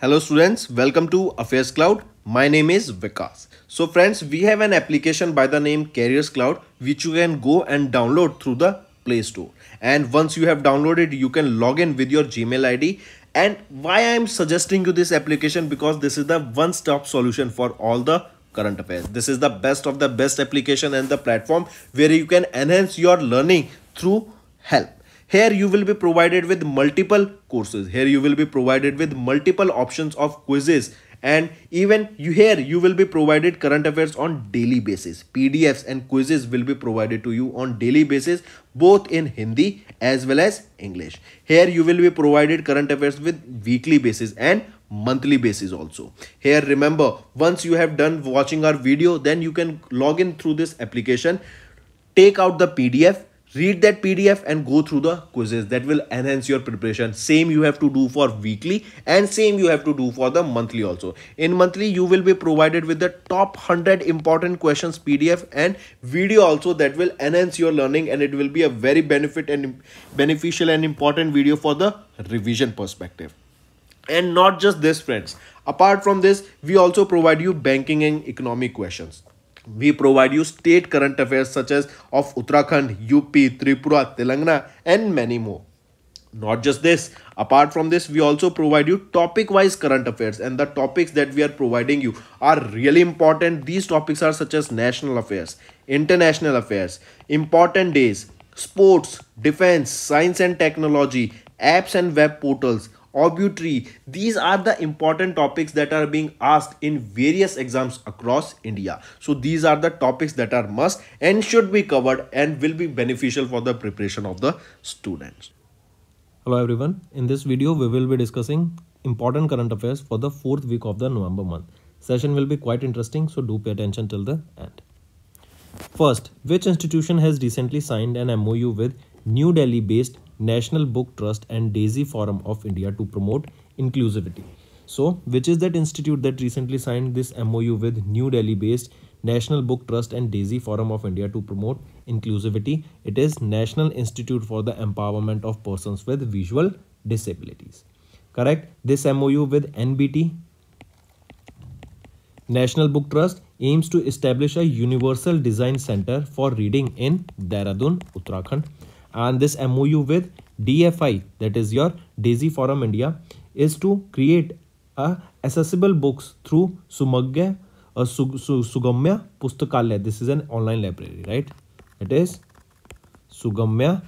Hello students, welcome to Affairs Cloud. My name is Vikas. So friends, we have an application by the name Carriers Cloud which you can go and download through the Play Store. And once you have downloaded, you can log in with your Gmail ID. And why I am suggesting you this application because this is the one-stop solution for all the current affairs. This is the best of the best application and the platform where you can enhance your learning through help. Here you will be provided with multiple courses. Here you will be provided with multiple options of quizzes and even you here you will be provided current affairs on daily basis pdfs and quizzes will be provided to you on daily basis both in hindi as well as english here you will be provided current affairs with weekly basis and monthly basis also here remember once you have done watching our video then you can log in through this application take out the pdf read that pdf and go through the quizzes that will enhance your preparation same you have to do for weekly and same you have to do for the monthly also in monthly you will be provided with the top 100 important questions pdf and video also that will enhance your learning and it will be a very benefit and beneficial and important video for the revision perspective and not just this friends apart from this we also provide you banking and economic questions we provide you state current affairs such as of Uttarakhand, UP, Tripura, Telangana and many more. Not just this, apart from this, we also provide you topic wise current affairs and the topics that we are providing you are really important. These topics are such as national affairs, international affairs, important days, sports, defense, science and technology, apps and web portals, obituary. These are the important topics that are being asked in various exams across India. So these are the topics that are must and should be covered and will be beneficial for the preparation of the students. Hello everyone. In this video, we will be discussing important current affairs for the fourth week of the November month. Session will be quite interesting, so do pay attention till the end. First, which institution has recently signed an MOU with New Delhi based National Book Trust and Daisy Forum of India to promote inclusivity. So, which is that institute that recently signed this MOU with New Delhi based National Book Trust and Daisy Forum of India to promote inclusivity. It is National Institute for the Empowerment of Persons with Visual Disabilities. Correct? This MOU with NBT, National Book Trust aims to establish a universal design center for reading in Dehradun, Uttarakhand and this MOU with DFI that is your Daisy Forum India is to create a accessible books through Sumagya uh, Sug Sugamya Pustakalaya. This is an online library, right? It is Sugamya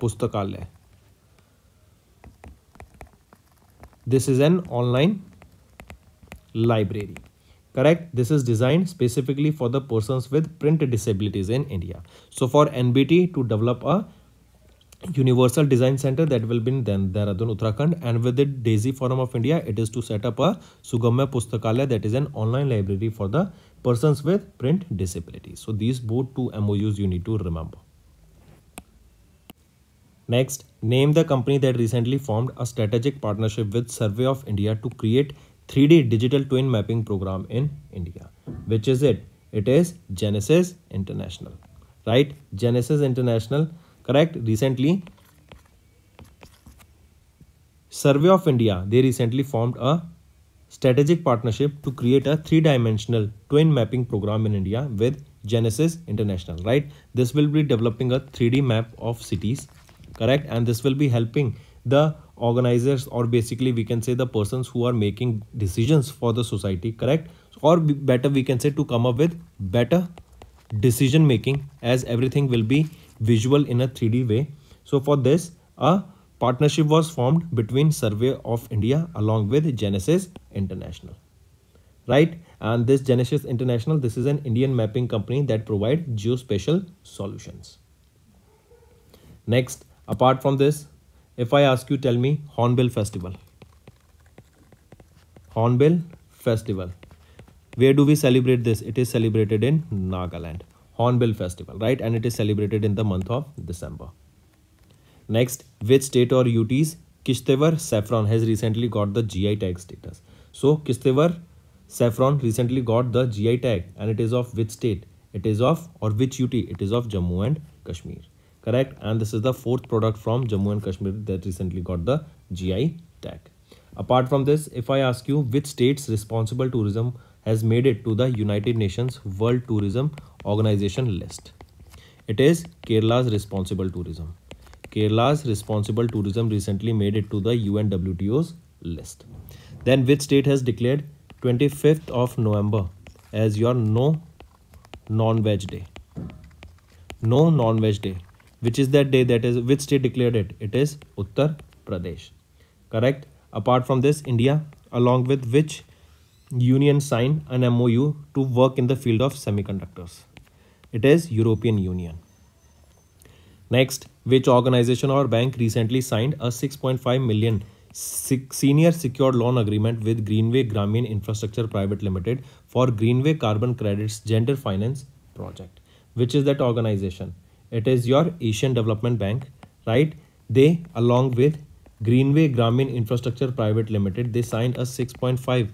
Pustakalaya. This is an online library correct this is designed specifically for the persons with print disabilities in india so for nbt to develop a universal design center that will be in then Dehradun Uttarakhand and with the Daisy Forum of India it is to set up a Sugamya Pustakalaya that is an online library for the persons with print disabilities So these both two MOUs you need to remember. Next, name the company that recently formed a strategic partnership with Survey of India to create 3D digital twin mapping program in India. Which is it? It is Genesis International, right? Genesis International correct recently survey of india they recently formed a strategic partnership to create a three-dimensional twin mapping program in india with genesis international right this will be developing a 3d map of cities correct and this will be helping the organizers or basically we can say the persons who are making decisions for the society correct or better we can say to come up with better decision making as everything will be visual in a 3D way. So for this, a partnership was formed between Survey of India along with Genesis International. Right? And this Genesis International, this is an Indian mapping company that provide geospatial solutions. Next, apart from this, if I ask you, tell me Hornbill Festival. Hornbill Festival. Where do we celebrate this? It is celebrated in Nagaland. Hornbill Festival, right? And it is celebrated in the month of December. Next, which state or UTs Kishtewar saffron has recently got the GI tag status. So Kishtewar saffron recently got the GI tag and it is of which state? It is of or which UT? It is of Jammu and Kashmir. Correct? And this is the fourth product from Jammu and Kashmir that recently got the GI tag. Apart from this, if I ask you which states responsible tourism has made it to the United Nations World Tourism organization list. It is Kerala's responsible tourism. Kerala's responsible tourism recently made it to the UNWTO's list. Then which state has declared 25th of November as your no non-veg day? No non-veg day. Which is that day that is which state declared it? It is Uttar Pradesh. Correct. Apart from this, India along with which union signed an MOU to work in the field of semiconductors. It is European Union. Next, which organization or bank recently signed a 6.5 million senior secured loan agreement with Greenway Grameen Infrastructure Private Limited for Greenway Carbon Credits Gender Finance Project. Which is that organization? It is your Asian Development Bank, right? They, along with Greenway Grameen Infrastructure Private Limited, they signed a 6.5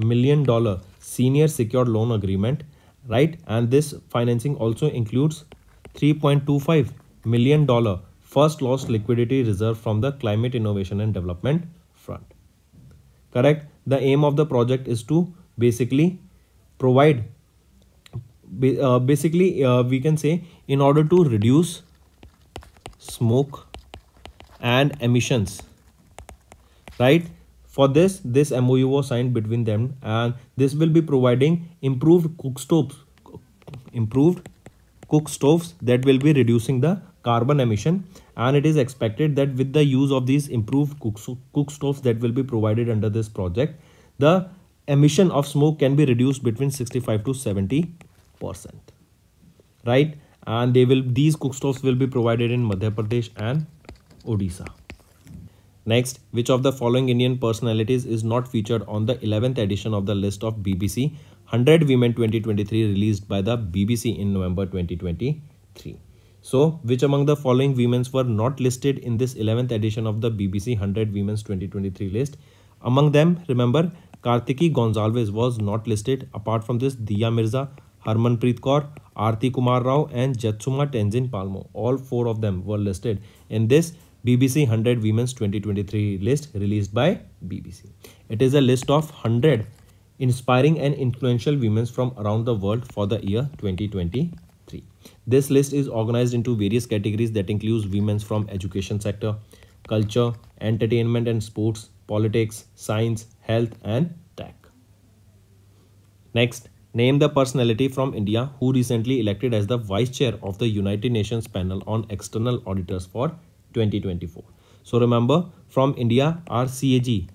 million dollar senior secured loan agreement right and this financing also includes 3.25 million dollar first loss liquidity reserve from the climate innovation and development front correct the aim of the project is to basically provide uh, basically uh, we can say in order to reduce smoke and emissions right for this, this MOU was signed between them and this will be providing improved cook stoves, improved cook stoves that will be reducing the carbon emission and it is expected that with the use of these improved cook, cook stoves that will be provided under this project, the emission of smoke can be reduced between 65 to 70 percent right and they will these cook stoves will be provided in madhya pradesh and odisha Next, which of the following Indian personalities is not featured on the 11th edition of the list of BBC 100 Women 2023 released by the BBC in November 2023? So, which among the following women were not listed in this 11th edition of the BBC 100 Women's 2023 list? Among them, remember, Kartiki Gonzalez was not listed. Apart from this, Diya Mirza, Harmanpreet Kaur, Aarti Kumar Rao and Jatsuma Tenzin Palmo. All four of them were listed in this BBC 100 Women's 2023 list released by BBC. It is a list of 100 inspiring and influential women from around the world for the year 2023. This list is organized into various categories that includes women from education sector, culture, entertainment and sports, politics, science, health and tech. Next, Name the personality from India who recently elected as the Vice Chair of the United Nations Panel on External Auditors for 2024. So remember from India our CAG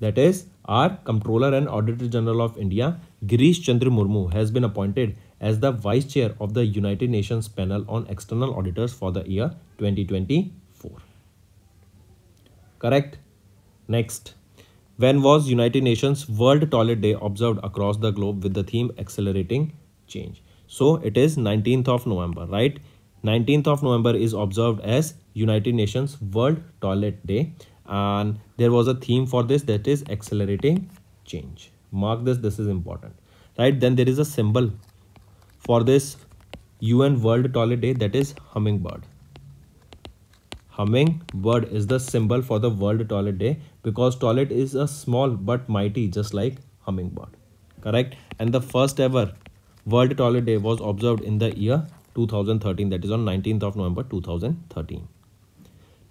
that is our Comptroller and Auditor General of India Girish Chandra Murmu has been appointed as the Vice Chair of the United Nations Panel on External Auditors for the year 2024. Correct? Next. When was United Nations World Toilet Day observed across the globe with the theme Accelerating Change? So it is 19th of November, right? 19th of November is observed as United Nations World Toilet Day and there was a theme for this that is accelerating change. Mark this, this is important. Right, then there is a symbol for this UN World Toilet Day that is hummingbird. Hummingbird is the symbol for the World Toilet Day because toilet is a small but mighty just like hummingbird. Correct? And the first ever World Toilet Day was observed in the year 2013 that is on 19th of November 2013.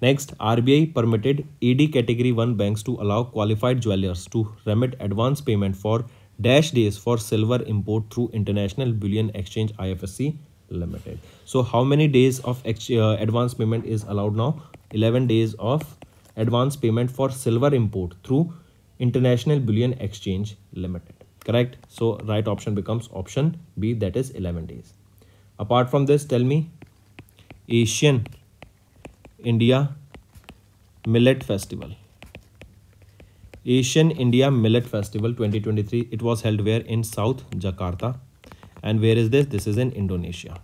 Next, RBI permitted ED category 1 banks to allow qualified jewelers to remit advance payment for dash days for silver import through International Bullion Exchange IFSC Limited. So how many days of uh, advance payment is allowed now? 11 days of advance payment for silver import through International Bullion Exchange Limited. Correct? So right option becomes option B that is 11 days apart from this tell me asian india millet festival asian india millet festival 2023 it was held where in south jakarta and where is this this is in indonesia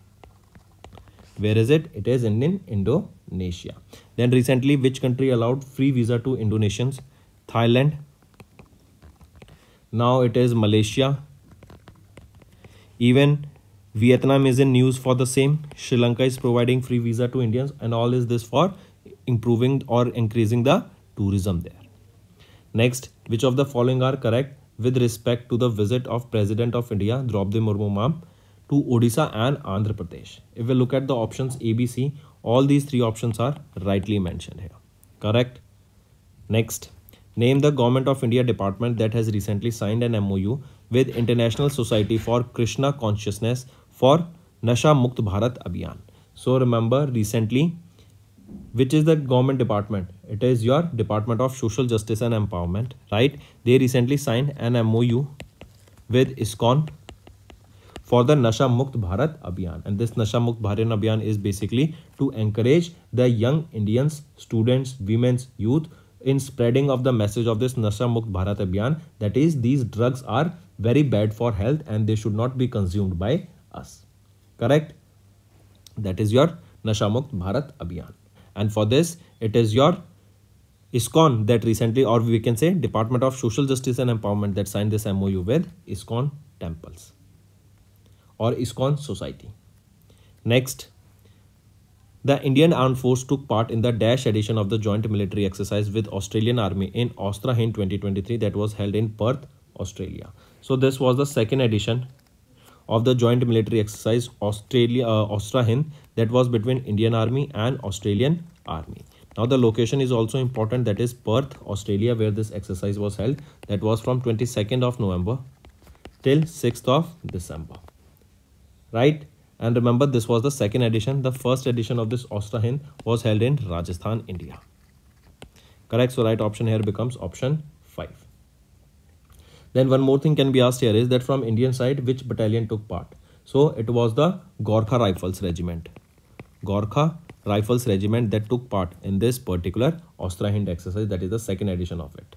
where is it it is in, in indonesia then recently which country allowed free visa to indonesians thailand now it is malaysia even Vietnam is in news for the same. Sri Lanka is providing free visa to Indians and all is this for improving or increasing the tourism there. Next, which of the following are correct with respect to the visit of President of India Draupadi Murmu Ma'am, to Odisha and Andhra Pradesh? If we look at the options ABC, all these three options are rightly mentioned here. Correct? Next, name the Government of India department that has recently signed an MOU with International Society for Krishna Consciousness for Nasha Mukt Bharat Abhiyan. So remember recently, which is the government department? It is your Department of Social Justice and Empowerment, right? They recently signed an MOU with ISKCON for the Nasha Mukt Bharat Abhiyan. And this Nasha Mukt Bharat Abhiyan is basically to encourage the young Indians, students, women's, youth in spreading of the message of this Nasha Mukt Bharat Abhiyan. That is, these drugs are very bad for health and they should not be consumed by us. Correct? That is your Nashamukt Bharat Abhiyan. And for this, it is your ISKCON that recently, or we can say Department of Social Justice and Empowerment that signed this MOU with ISKCON temples or ISKCON society. Next, the Indian Armed Force took part in the Dash edition of the joint military exercise with Australian Army in Austrahind 2023 that was held in Perth, Australia. So this was the second edition of the joint military exercise Australia uh, that was between Indian Army and Australian Army. Now the location is also important that is Perth, Australia where this exercise was held that was from 22nd of November till 6th of December. Right? And remember this was the second edition. The first edition of this Austrahind was held in Rajasthan, India. Correct. So right option here becomes option 5. Then one more thing can be asked here is that from Indian side, which battalion took part? So it was the Gorkha Rifles Regiment. Gorkha Rifles Regiment that took part in this particular austro-hind exercise. That is the second edition of it.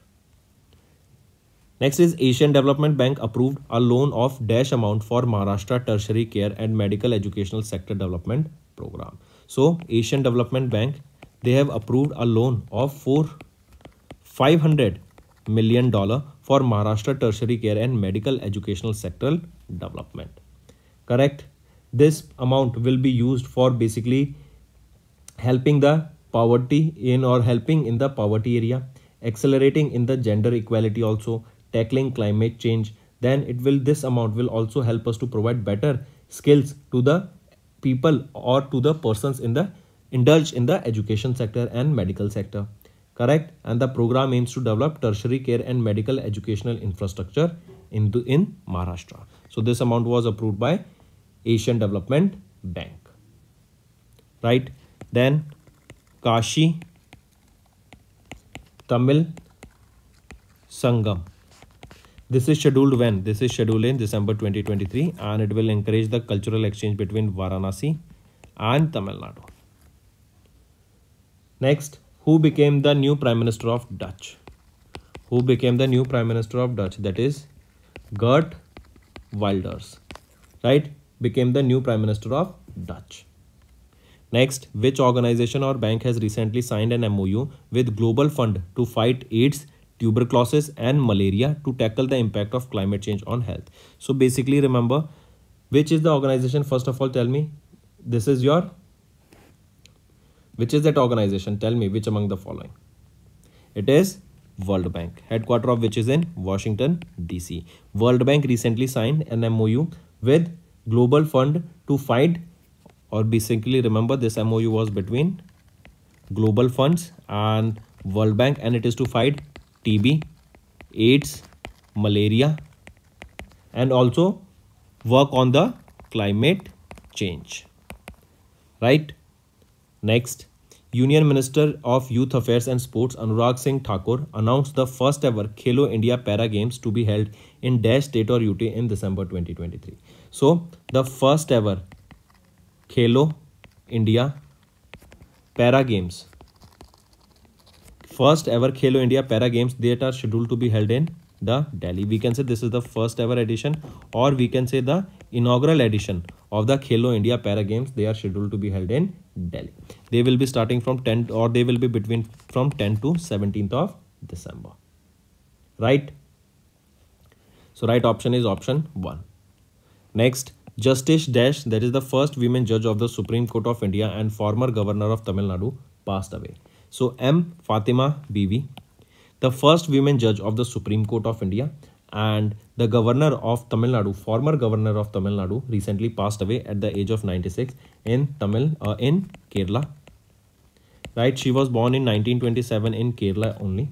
Next is Asian Development Bank approved a loan of dash amount for Maharashtra Tertiary Care and Medical Educational Sector Development Program. So Asian Development Bank, they have approved a loan of 4 500 million dollar for Maharashtra tertiary care and medical educational sectoral development. Correct? This amount will be used for basically helping the poverty in or helping in the poverty area, accelerating in the gender equality also, tackling climate change, then it will this amount will also help us to provide better skills to the people or to the persons in the indulge in the education sector and medical sector correct and the program aims to develop tertiary care and medical educational infrastructure in, the, in Maharashtra. So this amount was approved by Asian Development Bank. Right. Then Kashi Tamil Sangam. This is scheduled when? This is scheduled in December 2023 and it will encourage the cultural exchange between Varanasi and Tamil Nadu. Next, who became the new prime minister of Dutch. Who became the new prime minister of Dutch? That is Gert Wilders, right? Became the new prime minister of Dutch. Next, which organization or bank has recently signed an MOU with Global Fund to fight AIDS, tuberculosis and malaria to tackle the impact of climate change on health? So basically remember, which is the organization? First of all, tell me, this is your which is that organization? Tell me which among the following. It is World Bank, headquarter of which is in Washington, D.C. World Bank recently signed an MOU with Global Fund to fight or basically remember this MOU was between Global Funds and World Bank and it is to fight TB, AIDS, malaria and also work on the climate change. Right? Next, Union Minister of Youth Affairs and Sports Anurag Singh Thakur announced the first ever Khelo India Para Games to be held in Dash State or UT in December 2023. So, the first ever Khelo India Para Games. First ever Khelo India Para Games that are scheduled to be held in the Delhi. We can say this is the first ever edition or we can say the inaugural edition of the Khelo India Para Games. They are scheduled to be held in Delhi. They will be starting from 10 or they will be between from 10 to 17th of December. Right? So right option is option 1. Next, Justice Dash, that is the first women judge of the Supreme Court of India and former governor of Tamil Nadu, passed away. So M. Fatima Bibi, the first women judge of the Supreme Court of India and the governor of Tamil Nadu, former governor of Tamil Nadu, recently passed away at the age of 96 in Tamil uh, in Kerala. Right, she was born in 1927 in Kerala only.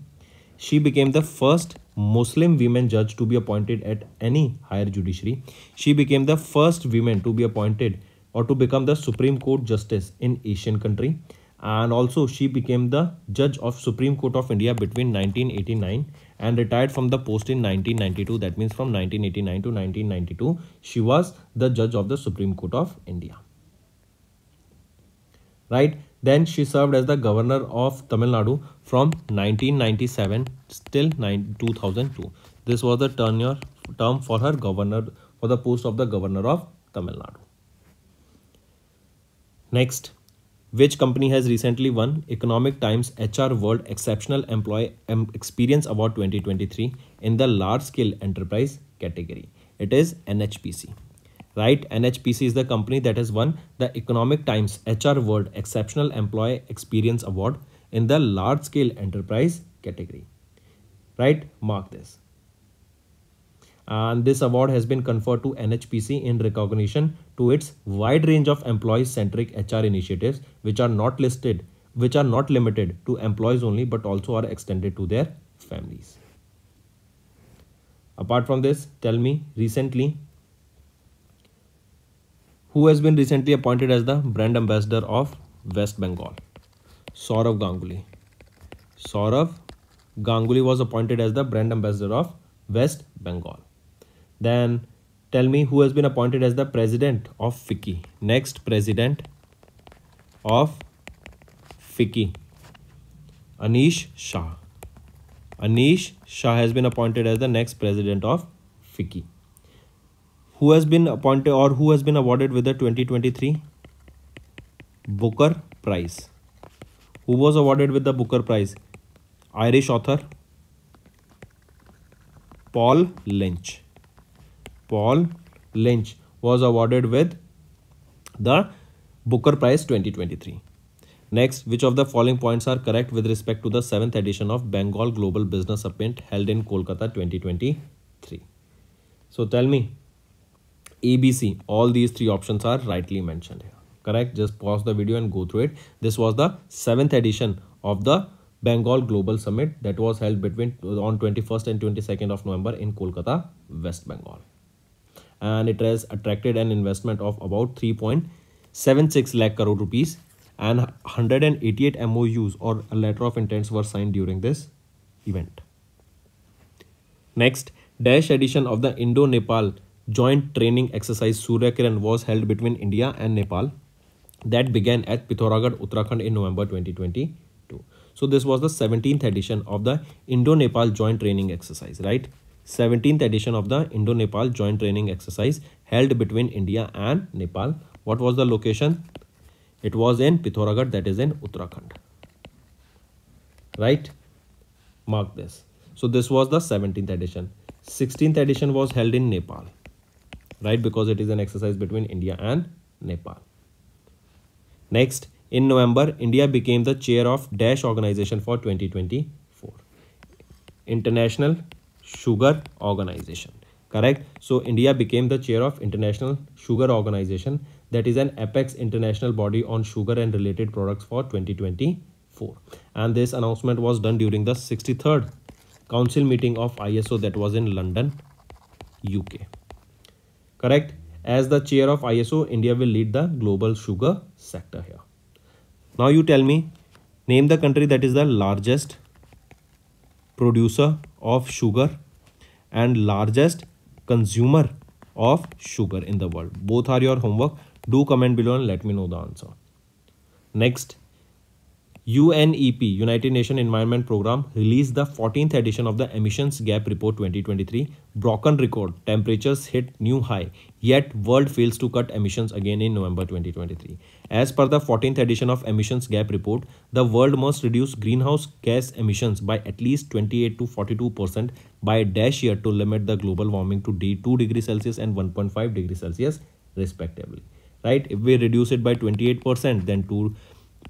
She became the first Muslim women judge to be appointed at any higher judiciary. She became the first woman to be appointed or to become the Supreme Court justice in Asian country. And also she became the judge of Supreme Court of India between 1989 and retired from the post in 1992. That means from 1989 to 1992, she was the judge of the Supreme Court of India. Right? Then she served as the governor of Tamil Nadu from 1997 till 2002. This was the tenure term for her governor for the post of the governor of Tamil Nadu. Next, which company has recently won Economic Times HR World Exceptional Employee Experience Award 2023 in the large scale enterprise category. It is NHPC. Right, NHPC is the company that has won the Economic Times HR World Exceptional Employee Experience Award in the large scale enterprise category. Right, mark this. Uh, and this award has been conferred to NHPC in recognition to its wide range of employee-centric HR initiatives which are not listed which are not limited to employees only but also are extended to their families. Apart from this, tell me recently who has been recently appointed as the brand ambassador of West Bengal? Saurav Ganguly. Saurav Ganguly was appointed as the brand ambassador of West Bengal. Then tell me who has been appointed as the president of FICCI. Next president of FICCI. Anish Shah. Anish Shah has been appointed as the next president of FICCI. Who has been appointed or who has been awarded with the 2023 Booker Prize? Who was awarded with the Booker Prize? Irish author Paul Lynch. Paul Lynch was awarded with the Booker Prize 2023. Next, which of the following points are correct with respect to the 7th edition of Bengal Global Business Summit held in Kolkata 2023? So tell me, ABC, all these three options are rightly mentioned here. Correct? Just pause the video and go through it. This was the 7th edition of the Bengal Global Summit that was held between on 21st and 22nd of November in Kolkata, West Bengal and it has attracted an investment of about 3.76 lakh crore rupees and 188 MOUs or letter of intents were signed during this event. Next, dash edition of the Indo-Nepal joint training exercise Suryakiran was held between India and Nepal that began at Pithoragarh, Uttarakhand in November 2022. So this was the 17th edition of the Indo-Nepal joint training exercise, right? 17th edition of the Indo-Nepal Joint Training Exercise held between India and Nepal. What was the location? It was in Pithoragarh that is in Uttarakhand. Right? Mark this. So this was the 17th edition. 16th edition was held in Nepal. Right? Because it is an exercise between India and Nepal. Next, in November, India became the chair of DASH organization for 2024. International Sugar Organization. Correct? So India became the chair of International Sugar Organization that is an apex international body on sugar and related products for 2024. And this announcement was done during the 63rd council meeting of ISO that was in London, UK. Correct? As the chair of ISO, India will lead the global sugar sector here. Now you tell me, name the country that is the largest producer of sugar and largest consumer of sugar in the world both are your homework do comment below and let me know the answer next UNEP United Nations Environment Program released the 14th edition of the emissions gap report 2023 broken record temperatures hit new high Yet, world fails to cut emissions again in November 2023. As per the 14th edition of Emissions Gap report, the world must reduce greenhouse gas emissions by at least 28 to 42% by dash year to limit the global warming to 2 degrees Celsius and 1.5 degrees Celsius respectively. Right? If we reduce it by 28%, then 2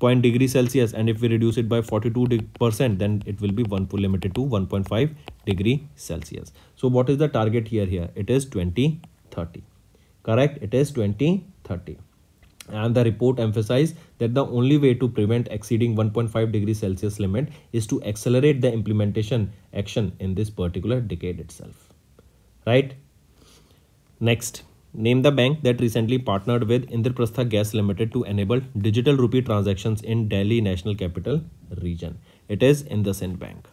point degrees celsius and if we reduce it by 42 percent then it will be one limited to 1.5 degree celsius so what is the target here here it is 2030 correct it is 2030 and the report emphasized that the only way to prevent exceeding 1.5 degree celsius limit is to accelerate the implementation action in this particular decade itself right next name the bank that recently partnered with indraprastha gas limited to enable digital rupee transactions in delhi national capital region it is IndusInd Bank.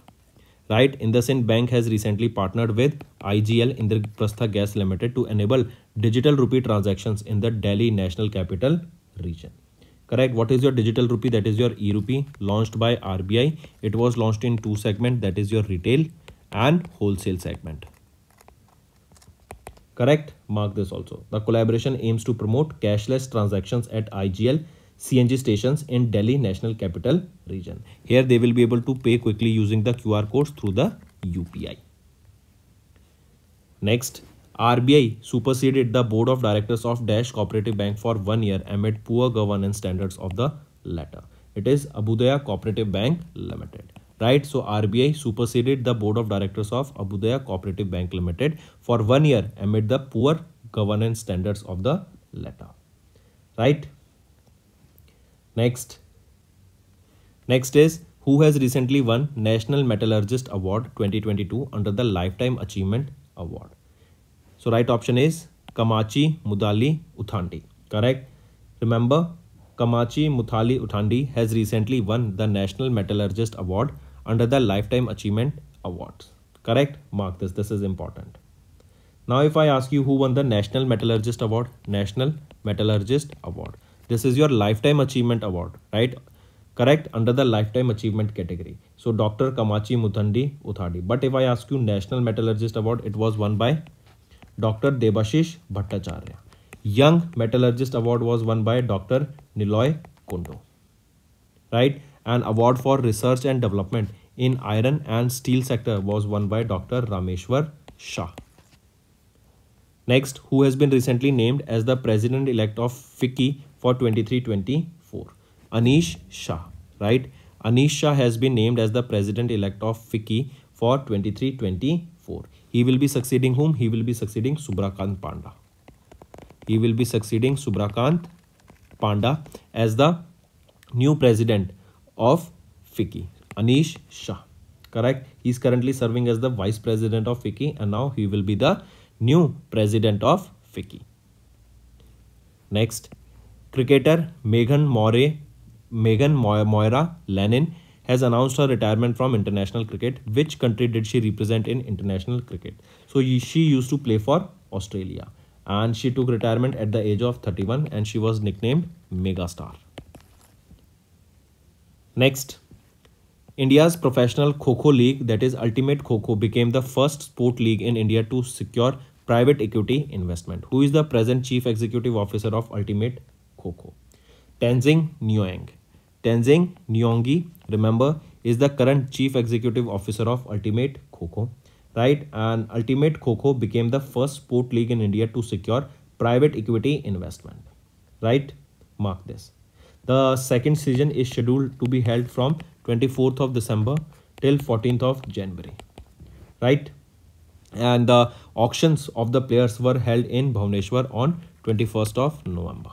Right, IndusInd Bank has recently partnered with IGL Indraprastha Gas Limited to enable digital rupee transactions in the Delhi National Capital region. Correct. What is your digital rupee? That is your e-rupee launched by RBI. It was launched in two segments. That is your retail and wholesale segment. Correct. Mark this also. The collaboration aims to promote cashless transactions at IGL CNG stations in Delhi National Capital Region. Here they will be able to pay quickly using the QR codes through the UPI. Next, RBI superseded the board of directors of Dash Cooperative Bank for one year amid poor governance standards of the latter. It is Abudaya Cooperative Bank Limited. Right, so RBI superseded the board of directors of Abudaya Cooperative Bank Limited for one year amid the poor governance standards of the latter. Right. Next. Next is who has recently won National Metallurgist Award 2022 under the Lifetime Achievement Award. So right option is Kamachi Mudali Uthandi. Correct. Remember Kamachi Mudali Uthandi has recently won the National Metallurgist Award under the Lifetime Achievement Awards. Correct. Mark this. This is important. Now if I ask you who won the National Metallurgist Award, National Metallurgist Award. This is your Lifetime Achievement Award, right? Correct, under the Lifetime Achievement category. So Dr. Kamachi Mudandi Uthandi. But if I ask you National Metallurgist Award, it was won by Dr. Debashish Bhattacharya. Young Metallurgist Award was won by Dr. Niloy Kundo, Right? An award for research and development in iron and steel sector was won by Dr. Rameshwar Shah. Next, who has been recently named as the president-elect of FICCI for 23-24? Anish Shah, right? Anish Shah has been named as the president-elect of FICCI for 23-24. He will be succeeding whom? He will be succeeding Subrakant Panda. He will be succeeding Subrakant Panda as the new president of FICCI, Anish Shah. Correct? He is currently serving as the vice president of FICCI and now he will be the new president of FICCI. Next, cricketer Megan More, Megan Moira Lennon has announced her retirement from international cricket. Which country did she represent in international cricket? So she used to play for Australia and she took retirement at the age of 31 and she was nicknamed Megastar. Next, India's professional Kho-Kho League that is Ultimate Kho-Kho became the first sport league in India to secure private equity investment. Who is the present chief executive officer of Ultimate Kho-Kho? Tenzing Nyoeng. Tenzing Nyongi, remember, is the current chief executive officer of Ultimate Coco, right? And Ultimate Coco became the first sport league in India to secure private equity investment, right? Mark this. The second season is scheduled to be held from 24th of December till 14th of January, right? And the auctions of the players were held in Bhubaneswar on 21st of November.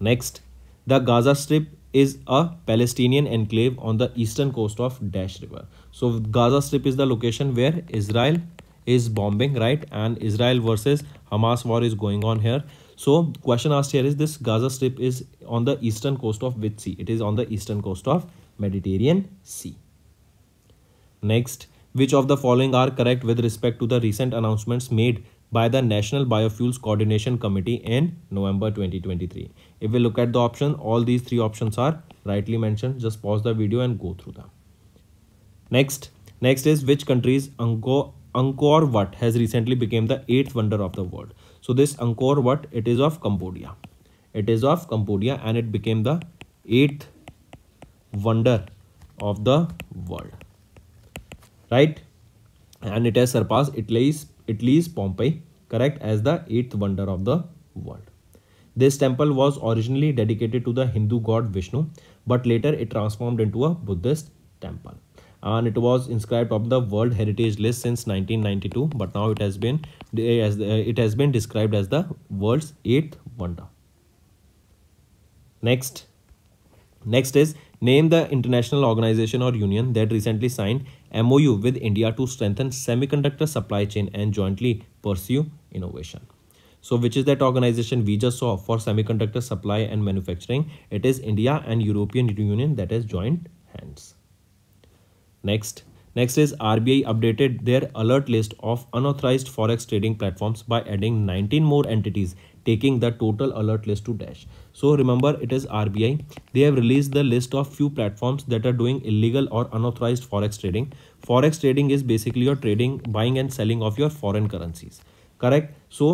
Next, the Gaza Strip is a Palestinian enclave on the eastern coast of Dash River. So Gaza Strip is the location where Israel is bombing, right? And Israel versus Hamas war is going on here. So question asked here is this Gaza Strip is on the eastern coast of which sea? It is on the eastern coast of Mediterranean Sea. Next, which of the following are correct with respect to the recent announcements made by the National Biofuels Coordination Committee in November 2023. If we look at the option, all these three options are rightly mentioned. Just pause the video and go through them. Next, next is which countries Angkor, Wat has recently become the eighth wonder of the world. So this Angkor Wat, it is of Cambodia. It is of Cambodia and it became the eighth wonder of the world. Right? And it has surpassed Italy's it leaves Pompeii, correct, as the eighth wonder of the world. This temple was originally dedicated to the Hindu god Vishnu, but later it transformed into a Buddhist temple. And it was inscribed on the World Heritage List since 1992, but now it has been as it has been described as the world's eighth wonder. Next, next is name the international organization or union that recently signed MOU with India to strengthen semiconductor supply chain and jointly pursue innovation. So which is that organization we just saw for semiconductor supply and manufacturing. It is India and European Union that has joined hands. Next, Next is RBI updated their alert list of unauthorized forex trading platforms by adding 19 more entities taking the total alert list to dash so remember it is rbi they have released the list of few platforms that are doing illegal or unauthorized forex trading forex trading is basically your trading buying and selling of your foreign currencies correct so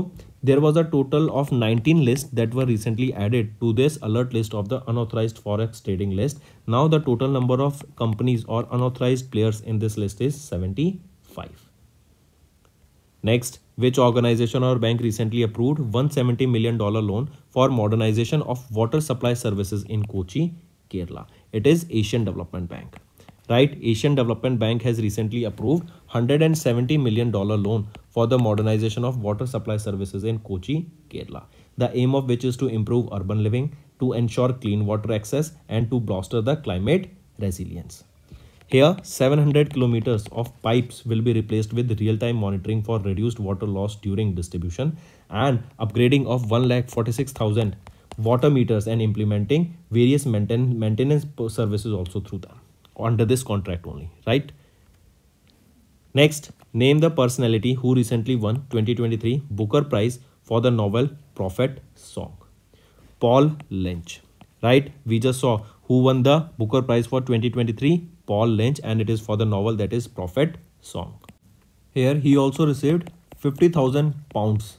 there was a total of 19 lists that were recently added to this alert list of the unauthorized forex trading list now the total number of companies or unauthorized players in this list is 75 next which organization or bank recently approved $170 million loan for modernization of water supply services in Kochi, Kerala. It is Asian Development Bank. Right, Asian Development Bank has recently approved $170 million loan for the modernization of water supply services in Kochi, Kerala. The aim of which is to improve urban living, to ensure clean water access and to bolster the climate resilience. Here, 700 kilometers of pipes will be replaced with real-time monitoring for reduced water loss during distribution and upgrading of 1,46,000 water meters and implementing various maintain maintenance services also through them under this contract only, right? Next, name the personality who recently won 2023 Booker Prize for the novel Prophet Song. Paul Lynch, right? We just saw who won the Booker Prize for 2023 Paul Lynch and it is for the novel that is Prophet Song. Here he also received 50,000 pounds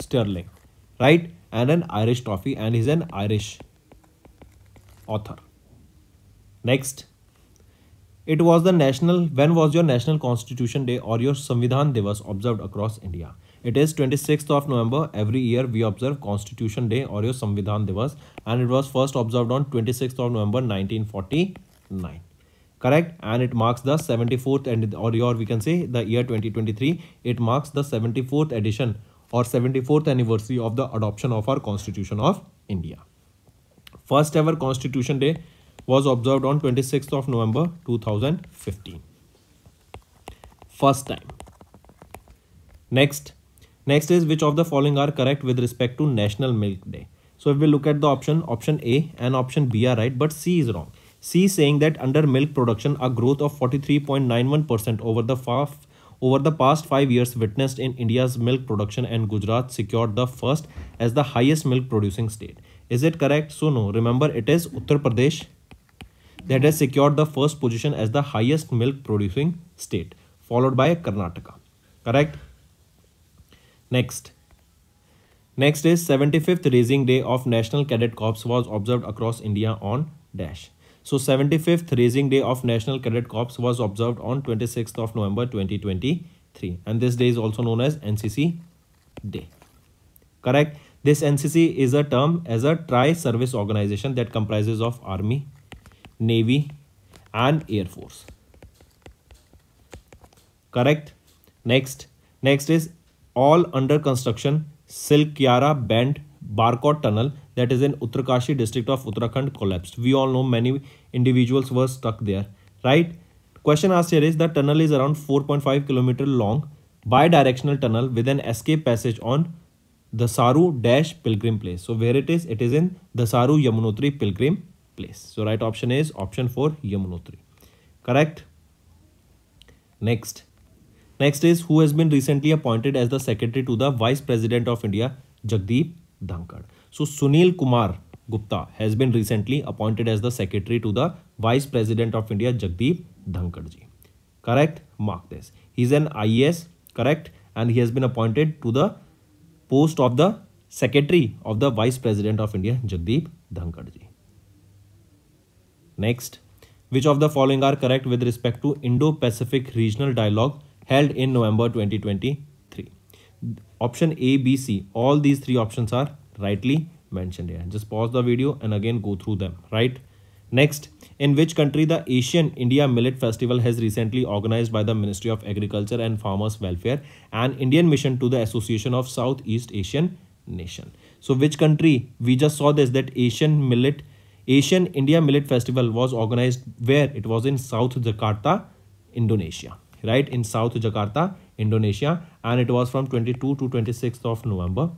sterling, right? And an Irish trophy and he's an Irish author. Next, it was the national, when was your national constitution day or your Samvidhan Devas observed across India? It is 26th of November. Every year we observe Constitution Day or your Samvidhan Devas and it was first observed on 26th of November 1949 correct and it marks the 74th and or your we can say the year 2023 it marks the 74th edition or 74th anniversary of the adoption of our constitution of india first ever constitution day was observed on 26th of november 2015 first time next next is which of the following are correct with respect to national milk day so if we look at the option option a and option b are right but c is wrong C saying that under milk production, a growth of 43.91% over the five, over the past five years witnessed in India's milk production and Gujarat secured the first as the highest milk producing state. Is it correct? So no, remember it is Uttar Pradesh that has secured the first position as the highest milk producing state followed by Karnataka. Correct? Next. Next is 75th raising day of National Cadet Corps was observed across India on dash. So 75th Raising Day of National Cadet Corps was observed on 26th of November 2023 and this day is also known as NCC Day. Correct. This NCC is a term as a tri-service organization that comprises of Army, Navy and Air Force. Correct. Next. Next is all under construction Silk Yara Band Barkot tunnel that is in Uttarkashi district of Uttarakhand collapsed we all know many individuals were stuck there right question आस्टर is the tunnel is around 4.5 kilometre long bye directional tunnel with an escape passage on दसारू dash Pilgrim place so where it is it is in दसारू Yamunotri Pilgrim place so right option is option four Yamunotri correct next next is whose bin recently appointed as the secretary to the vice president of India Jagdeep Dhankhar so Sunil Kumar Gupta has been recently appointed as the secretary to the vice president of India Jagdeep Dhankhar ji correct mark this he is an I correct and he has been appointed to the post of the secretary of the vice president of India Jagdeep Dhankhar ji next which of the following are correct with respect to Indo Pacific regional dialogue held in November 2020 option A, B, C, all these three options are rightly mentioned here. Just pause the video and again go through them, right? Next, in which country the Asian India Millet Festival has recently organized by the Ministry of Agriculture and Farmers Welfare and Indian Mission to the Association of Southeast Asian Nation. So which country? We just saw this that Asian Millet Asian India Millet Festival was organized where it was in South Jakarta, Indonesia, right? In South Jakarta, Indonesia and it was from 22 to 26th of November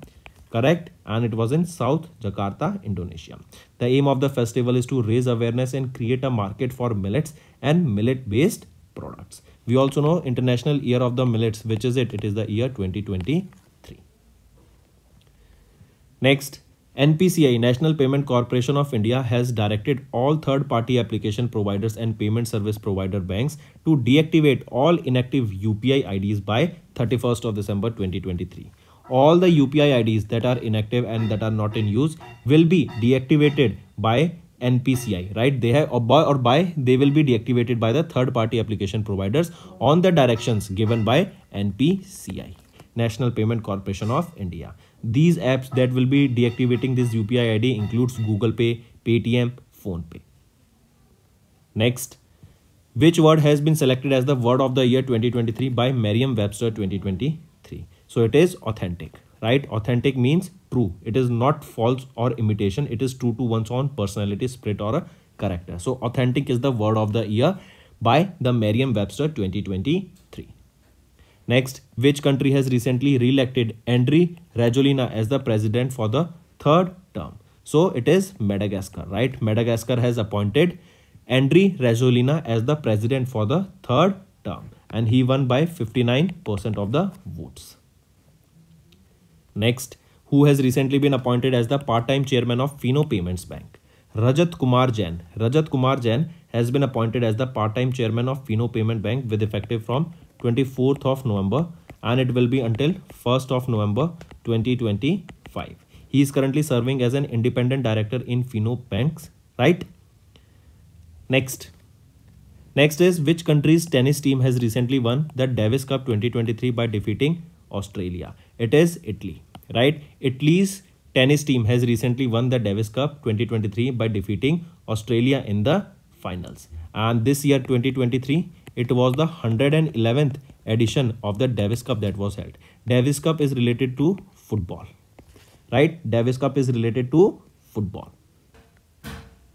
correct and it was in south jakarta indonesia the aim of the festival is to raise awareness and create a market for millets and millet based products we also know international year of the millets which is it it is the year 2023 next NPCI National Payment Corporation of India has directed all third party application providers and payment service provider banks to deactivate all inactive UPI IDs by 31st of December 2023. All the UPI IDs that are inactive and that are not in use will be deactivated by NPCI, right? They have or by, or by they will be deactivated by the third party application providers on the directions given by NPCI, National Payment Corporation of India these apps that will be deactivating this UPI ID includes Google Pay, Paytm, Pay. Next, which word has been selected as the word of the year 2023 by Merriam-Webster 2023? So it is authentic, right? Authentic means true. It is not false or imitation. It is true to one's own personality, spirit or a character. So authentic is the word of the year by the Merriam-Webster 2023. Next, which country has recently re-elected Andry Rajolina as the president for the third term? So it is Madagascar, right? Madagascar has appointed Andry Rajolina as the president for the third term and he won by 59% of the votes. Next, who has recently been appointed as the part-time chairman of Fino Payments Bank? Rajat Kumar Jain. Rajat Kumar Jain has been appointed as the part-time chairman of Fino Payment Bank with effective from 24th of November and it will be until 1st of November 2025. He is currently serving as an independent director in Fino Banks, right? Next. Next is which country's tennis team has recently won the Davis Cup 2023 by defeating Australia? It is Italy, right? Italy's tennis team has recently won the Davis Cup 2023 by defeating Australia in the finals. And this year 2023, it was the 111th edition of the Davis Cup that was held. Davis Cup is related to football, right? Davis Cup is related to football.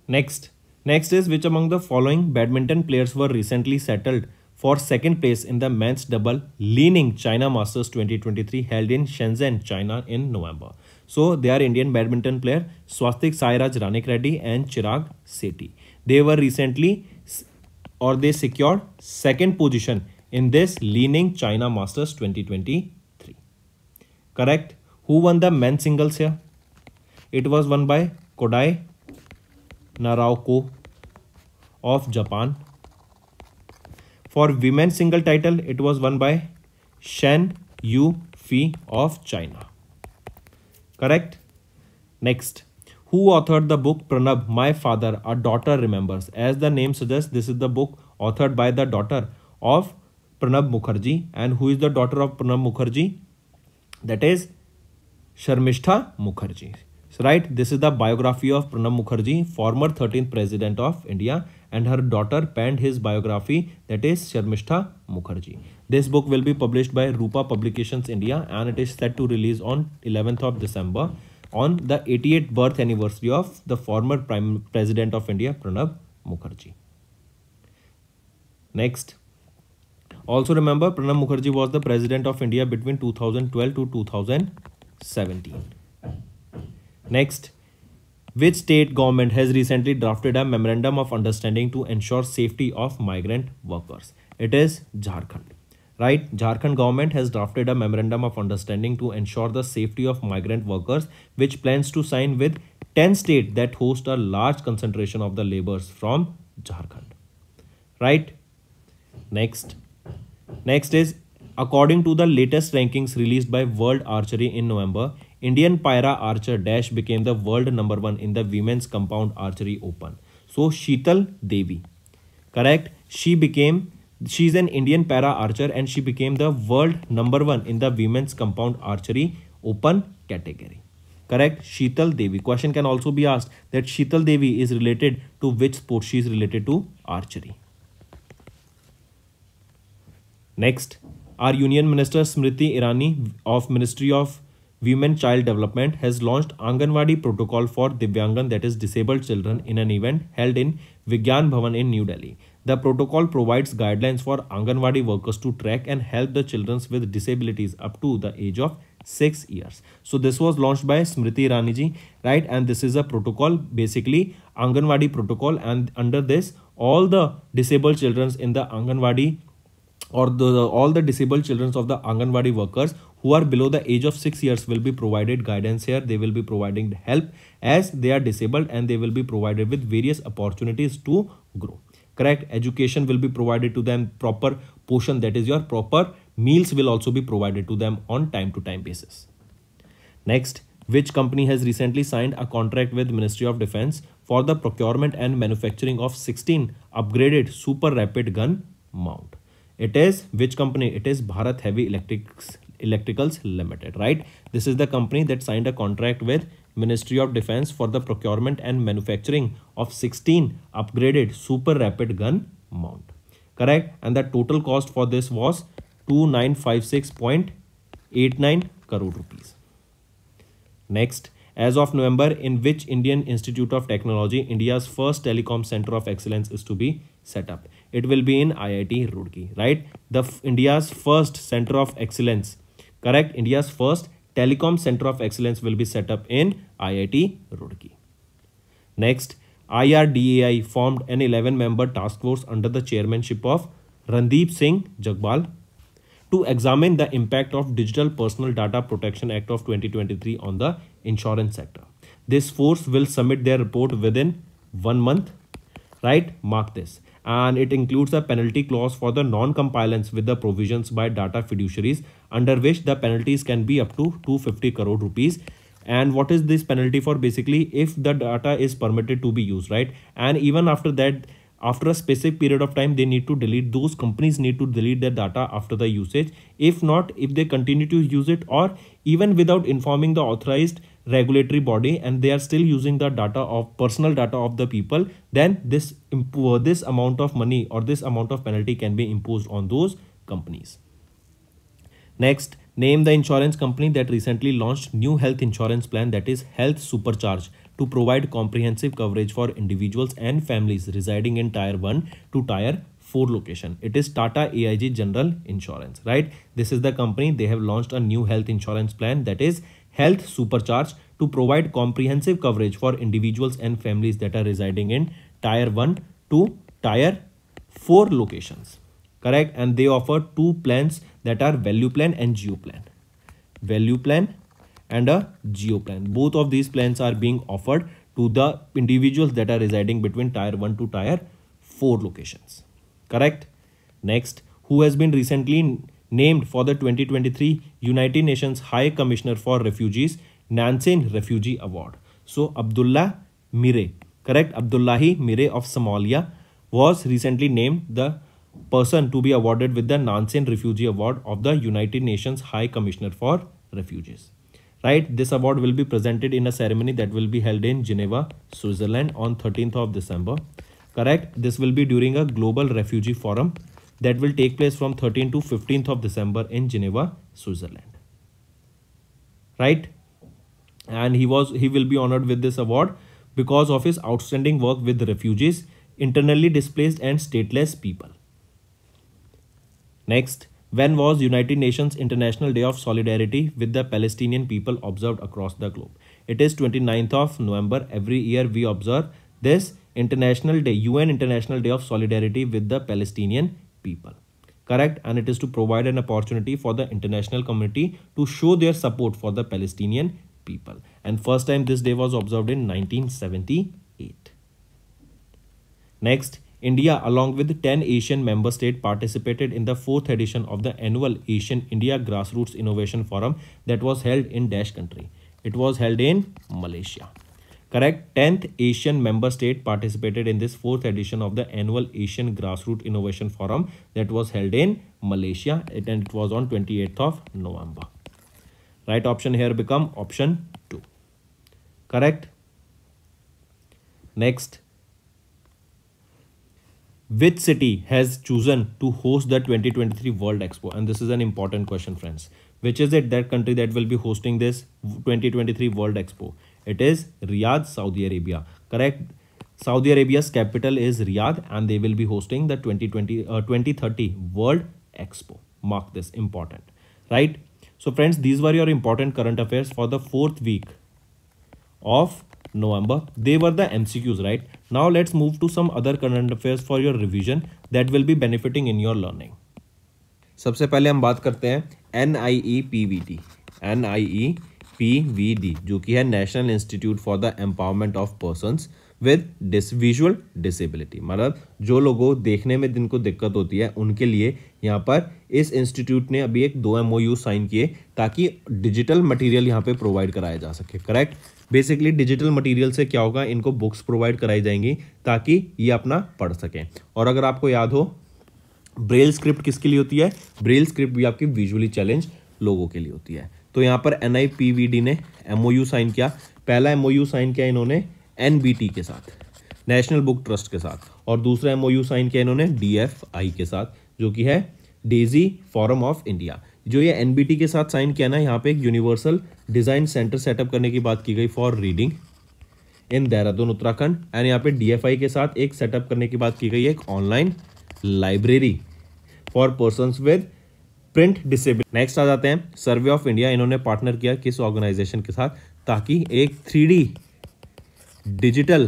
Next, next is which among the following badminton players were recently settled for second place in the men's double leaning China Masters 2023 held in Shenzhen, China in November. So they are Indian badminton player Swastik Sairaj Ranik Reddy and Chirag Sethi. They were recently or they secured second position in this leaning China Masters 2023. Correct? Who won the men's singles here? It was won by Kodai Naraoko of Japan. For women's single title, it was won by Shen Yu Fi of China. Correct? Next who authored the book Pranab, My Father, A Daughter Remembers? As the name suggests, this is the book authored by the daughter of Pranab Mukherjee. And who is the daughter of Pranab Mukherjee? That is Sharmistha Mukherjee. So, right, this is the biography of Pranab Mukherjee, former 13th President of India. And her daughter penned his biography, that is Sharmistha Mukherjee. This book will be published by Rupa Publications India and it is set to release on 11th of December on the 88th birth anniversary of the former Prime President of India, Pranab Mukherjee. Next, also remember Pranab Mukherjee was the President of India between 2012 to 2017. Next, which state government has recently drafted a memorandum of understanding to ensure safety of migrant workers? It is Jharkhand right jharkhand government has drafted a memorandum of understanding to ensure the safety of migrant workers which plans to sign with 10 states that host a large concentration of the laborers from jharkhand right next next is according to the latest rankings released by world archery in november indian para archer dash became the world number 1 in the women's compound archery open so sheetal devi correct she became She's an Indian para archer and she became the world number one in the women's compound archery open category. Correct? Sheetal Devi. Question can also be asked that Sheetal Devi is related to which sport she is related to archery. Next, our Union Minister Smriti Irani of Ministry of Women Child Development has launched Anganwadi protocol for Divyangan that is disabled children in an event held in Vigyan Bhavan in New Delhi. The protocol provides guidelines for Anganwadi workers to track and help the children with disabilities up to the age of 6 years. So this was launched by Smriti Raniji, right? And this is a protocol, basically Anganwadi protocol. And under this, all the disabled children in the Anganwadi or the, the, all the disabled children of the Anganwadi workers who are below the age of 6 years will be provided guidance here. They will be providing help as they are disabled and they will be provided with various opportunities to grow correct education will be provided to them proper portion that is your proper meals will also be provided to them on time to time basis next which company has recently signed a contract with ministry of defense for the procurement and manufacturing of 16 upgraded super rapid gun mount it is which company it is bharat heavy electrics electricals limited right this is the company that signed a contract with Ministry of Defense for the procurement and manufacturing of 16 upgraded super rapid gun mount. Correct? And the total cost for this was 2956.89 crore rupees. Next, as of November, in which Indian Institute of Technology, India's first telecom center of excellence is to be set up. It will be in IIT Roorkee, right? The India's first center of excellence, correct? India's first Telecom Center of Excellence will be set up in IIT Roorkee. Next, IRDAI formed an 11-member task force under the chairmanship of Randeep Singh Jagbal to examine the impact of Digital Personal Data Protection Act of 2023 on the insurance sector. This force will submit their report within one month. Right? Mark this and it includes a penalty clause for the non-compliance with the provisions by data fiduciaries under which the penalties can be up to 250 crore rupees and what is this penalty for basically if the data is permitted to be used right and even after that after a specific period of time they need to delete those companies need to delete their data after the usage if not if they continue to use it or even without informing the authorized regulatory body and they are still using the data of personal data of the people then this uh, this amount of money or this amount of penalty can be imposed on those companies next name the insurance company that recently launched new health insurance plan that is health supercharge to provide comprehensive coverage for individuals and families residing in tier 1 to tier 4 location. It is Tata AIG General Insurance, right? This is the company. They have launched a new health insurance plan that is Health Supercharge to provide comprehensive coverage for individuals and families that are residing in Tier 1 to Tier 4 locations. Correct? And they offer two plans that are Value Plan and Geo Plan. Value Plan and a Geo Plan. Both of these plans are being offered to the individuals that are residing between Tier 1 to Tier 4 locations. Correct? Next, who has been recently named for the 2023 United Nations High Commissioner for Refugees Nansen Refugee Award. So Abdullah Mire, correct? Abdullahi Mire of Somalia was recently named the person to be awarded with the Nansen Refugee Award of the United Nations High Commissioner for Refugees. Right, this award will be presented in a ceremony that will be held in Geneva, Switzerland on 13th of December. Correct, this will be during a global refugee forum that will take place from 13 to 15th of December in Geneva, Switzerland. Right? And he was he will be honored with this award because of his outstanding work with refugees, internally displaced and stateless people. Next, when was United Nations International Day of Solidarity with the Palestinian people observed across the globe? It is 29th of November. Every year we observe this International Day, UN International Day of Solidarity with the Palestinian people correct and it is to provide an opportunity for the international community to show their support for the Palestinian people and first time this day was observed in 1978. Next India along with 10 Asian member states participated in the fourth edition of the annual Asian India Grassroots Innovation Forum that was held in Dash country. It was held in Malaysia. Correct, 10th Asian member state participated in this fourth edition of the annual Asian Grassroots Innovation Forum that was held in Malaysia and it was on 28th of November. Right option here become option 2. Correct. Next, which city has chosen to host the 2023 World Expo? And this is an important question, friends. Which is it that country that will be hosting this 2023 World Expo? It is Riyadh Saudi Arabia correct Saudi Arabia capital is Riyadh and they will be hosting the twenty twenty twenty thirty world expo mark this important right so friends these were your important current affair for the fourth week of November they were the MCQs right now let's move to some other current affairs for your revision that will be benefiting in your learning सबसे पहले हम बात करते हैं N I E P V T N I E PVD जो कि है national institute for the empowerment of person with dis visual disability मतलब जो लोगों देखने में जिनको दिक्कत होती है उनके लिए यहाँ पर इस इंस्टीट्यूट ने अभी एक दो एम साइन किए ताकि डिजिटल मटेरियल यहाँ पे प्रोवाइड कराया जा सके करेक्ट बेसिकली डिजिटल मटेरियल से क्या होगा इनको बुक्स प्रोवाइड कराई जाएंगी ताकि ये अपना पढ़ सकें और अगर आपको याद हो ब्रेल स्क्रिप्ट किसके लिए होती है ब्रेल स्क्रिप्ट भी आपकी विजुअली चैलेंज लोगों के लिए होती है तो यहाँ पर एन ने एम साइन किया पहला एम साइन किया इन्होंने एन के साथ नेशनल बुक ट्रस्ट के साथ और दूसरा एम साइन किया इन्होंने डी के साथ जो कि है डेजी फॉरम ऑफ इंडिया जो ये एन के साथ साइन किया ना यहाँ पे एक यूनिवर्सल डिज़ाइन सेंटर सेटअप करने की बात की गई for reading in Dehradun Uttarakhand and यहाँ पे डीएफआई के साथ एक सेटअप करने की बात की गई एक online library for person with print disable next आ जाते हैं सर्वे ऑफ इंडिया इन्होंने पार्टनर किया किस ऑर्गेनाइजेशन के साथ ताकि एक three digital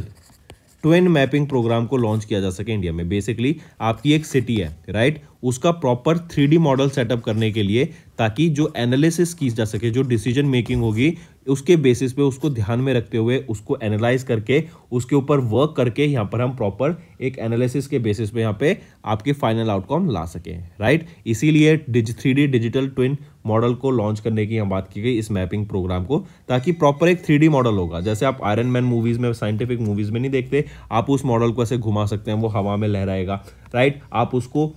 twin mapping programme को लॉन्च किया जा सके इंडिया में बेसिकली आपकी एक सिटी है राइट उसका प्रॉपर थ्री मॉडल सेटअप करने के लिए ताकि जो एनालिसिस की जा सके जो डिसीजन मेकिंग होगी उसके बेसिस पे उसको ध्यान में रखते हुए उसको एनालाइज करके उसके ऊपर वर्क करके यहाँ पर हम प्रॉपर एक एनालिसिस के बेसिस पे यहाँ पे आपके फाइनल आउटकम ला सकें राइट इसीलिए these three digital twin model को लॉन्च करने की यहाँ बात की गई इस मैपिंग प्रोग्राम को ताकि प्रॉपर एक थ्री मॉडल होगा जैसे आप आयरन मैन मूवीज़ में साइंटिफिक मूवीज़ में नहीं देखते आप उस मॉडल को ऐसे घुमा सकते हैं वो हवा में लहराएगा राइट आप उसको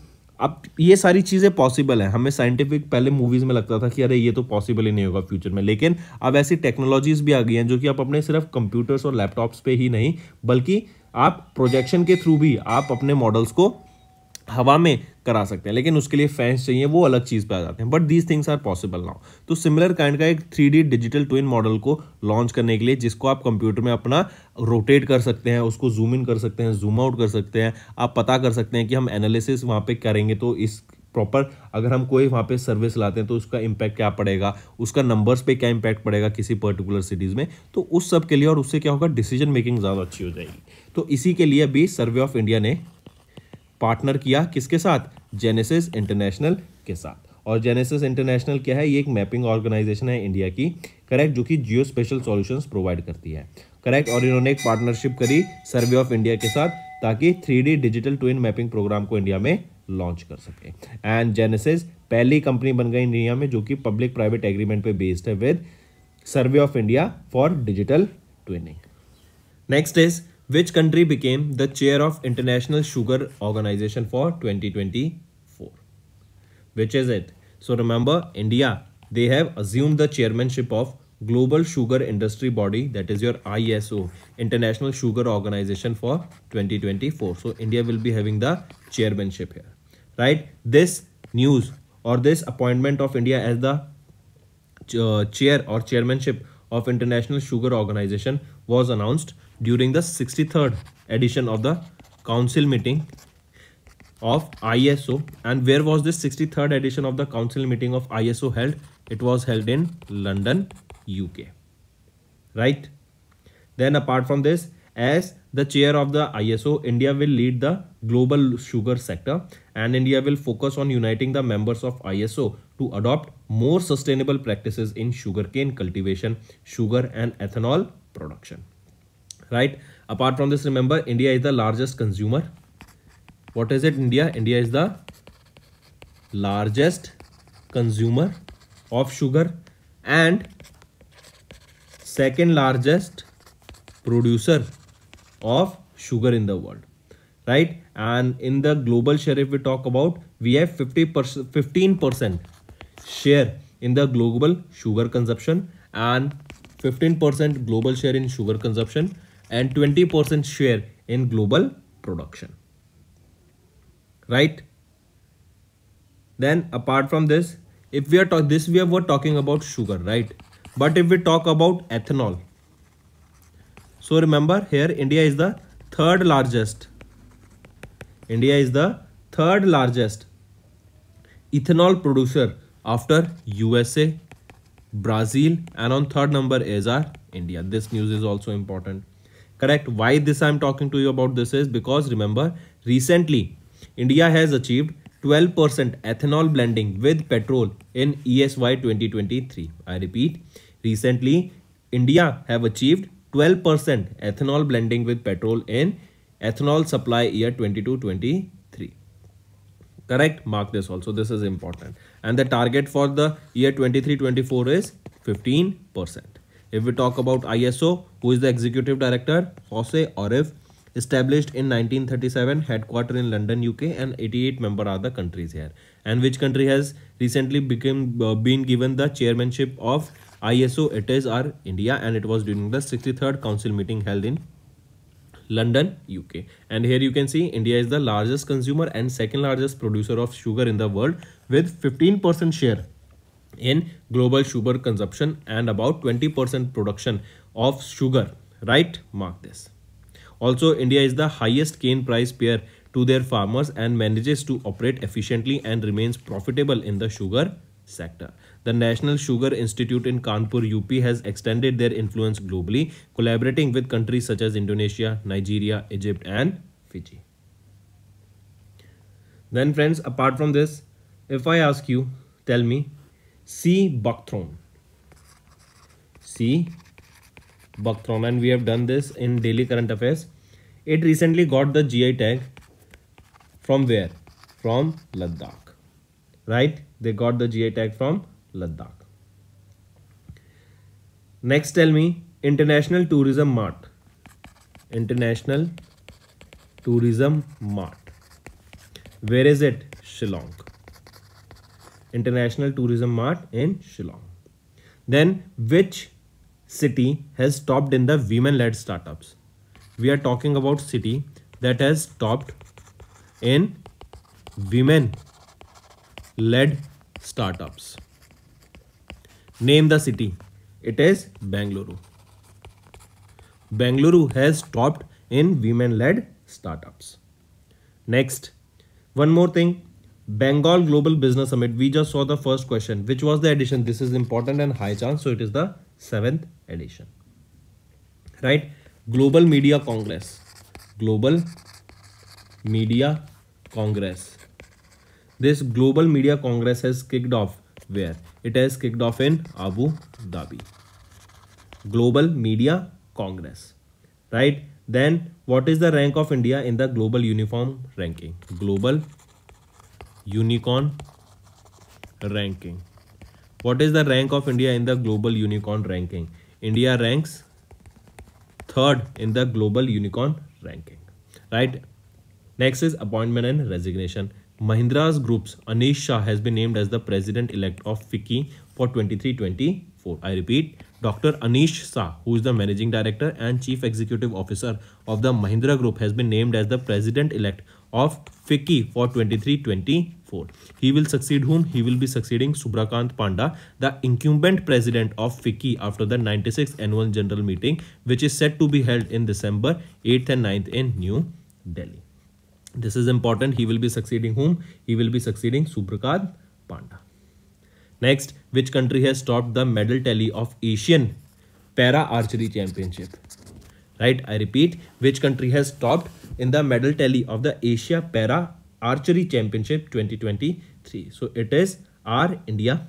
अब ये सारी चीज़ें पॉसिबल हैं हमें साइंटिफिक पहले मूवीज़ में लगता था कि अरे ये तो पॉसिबल ही नहीं होगा फ्यूचर में लेकिन अब ऐसी टेक्नोलॉजीज़ भी आ गई हैं जो कि आप अपने सिर्फ कंप्यूटर्स और लैपटॉप्स पे ही नहीं बल्कि आप प्रोजेक्शन के थ्रू भी आप अपने मॉडल्स को हवा में करा सकते हैं लेकिन उसके लिए फैंस चाहिए वो अलग चीज़ पे आ जाते हैं but these things are possible now तो सिमिलर काइंड का एक three D digital twin model को लॉन्च करने के लिए जिसको आप कंप्यूटर में अपना रोटेट कर सकते हैं उसको जूम इन कर सकते हैं जूम आउट कर सकते हैं आप पता कर सकते हैं कि हम एनालिसिस वहाँ पर करेंगे तो इस प्रॉपर अगर हम कोई वहाँ पे सर्विस लाते हैं तो उसका इम्पैक्ट क्या पड़ेगा उसका नंबर्स पे क्या इम्पैक्ट पड़ेगा किसी पर्टिकुलर सिटीज़ में तो उस सब के लिए और उससे क्या होगा डिसीजन मेकिंग ज़्यादा अच्छी हो जाएगी तो इसी के लिए अभी सर्वे ऑफ इंडिया ने पार्टनर किया किसके साथ जेनेसिस इंटरनेशनल के साथ और जेनेसिस इंटरनेशनल क्या है ये एक मैपिंग ऑर्गेनाइजेशन है इंडिया की करेक्ट जो कि जियो स्पेशल सोल्यूशन प्रोवाइड करती है करेक्ट और इन्होंने एक पार्टनरशिप करी सर्वे ऑफ इंडिया के साथ ताकि three digital twin mapping programme को इंडिया में लॉन्च कर सके एंड जेनेसिस पहली कंपनी बन गई इंडिया में जो कि पब्लिक प्राइवेट एग्रीमेंट पे बेस्ड है with survey of India for digital twinning next is Which country became the chair of International Sugar Organization for 2024? Which is it? So remember India, they have assumed the chairmanship of Global Sugar Industry Body that is your ISO International Sugar Organization for 2024. So India will be having the chairmanship here, right? This news or this appointment of India as the uh, chair or chairmanship of International Sugar Organization was announced during the 63rd edition of the council meeting of ISO and where was this 63rd edition of the council meeting of ISO held? It was held in London, UK. Right? Then apart from this, as the chair of the ISO, India will lead the global sugar sector and India will focus on uniting the members of ISO to adopt more sustainable practices in sugarcane cultivation, sugar and ethanol production right apart from this remember india is the largest consumer what is it india india is the largest consumer of sugar and second largest producer of sugar in the world right and in the global share if we talk about we have 50 percent 15 percent share in the global sugar consumption and 15 percent global share in sugar consumption and 20% share in global production. Right? Then apart from this, if we are talking this we were talking about sugar, right? But if we talk about ethanol, so remember here India is the third largest. India is the third largest ethanol producer after USA, Brazil and on third number is our India. This news is also important correct why this i'm talking to you about this is because remember recently india has achieved 12% ethanol blending with petrol in esy 2023 i repeat recently india have achieved 12% ethanol blending with petrol in ethanol supply year 22-23 correct mark this also this is important and the target for the year 23-24 is 15 percent if we talk about ISO, who is the executive director? Jose Orif, established in 1937, headquartered in London, UK, and 88 member are the countries here. And which country has recently become uh, been given the chairmanship of ISO? It is our India, and it was during the 63rd Council meeting held in London, UK. And here you can see India is the largest consumer and second largest producer of sugar in the world with 15% share in global sugar consumption and about 20% production of sugar right mark this also india is the highest cane price payer to their farmers and manages to operate efficiently and remains profitable in the sugar sector. The National Sugar Institute in Kanpur, UP has extended their influence globally, collaborating with countries such as Indonesia, Nigeria, Egypt and Fiji. Then friends, apart from this, if I ask you, tell me C. Buckthorn. C. Buckthorn and we have done this in daily current affairs. It recently got the GI tag from where? From Ladakh. Right? They got the GI tag from Ladakh. Next tell me International Tourism Mart. International Tourism Mart. Where is it? Shillong. International Tourism Mart in Shillong. Then which city has topped in the women-led startups? We are talking about city that has topped in women-led startups. Name the city. It is Bangalore. Bangalore has topped in women-led startups. Next, one more thing Bengal Global Business Summit. We just saw the first question, which was the edition. This is important and high chance. So it is the seventh edition. Right? Global Media Congress. Global Media Congress. This Global Media Congress has kicked off where? It has kicked off in Abu Dhabi. Global Media Congress. Right? Then what is the rank of India in the Global Uniform Ranking? Global unicorn ranking what is the rank of india in the global unicorn ranking india ranks third in the global unicorn ranking right next is appointment and resignation mahindra's group's anish shah has been named as the president elect of fiki for 23-24 i repeat dr anish shah who is the managing director and chief executive officer of the mahindra group has been named as the president elect of FICCI for 23-24. He will succeed whom? He will be succeeding Subrakant Panda, the incumbent president of FICCI after the 96th annual general meeting, which is set to be held in December 8th and 9th in New Delhi. This is important. He will be succeeding whom? He will be succeeding Subrakant Panda. Next, which country has topped the medal tally of Asian Para Archery Championship? Right, I repeat, which country has topped in the medal tally of the Asia Para Archery Championship 2023. So it is our India,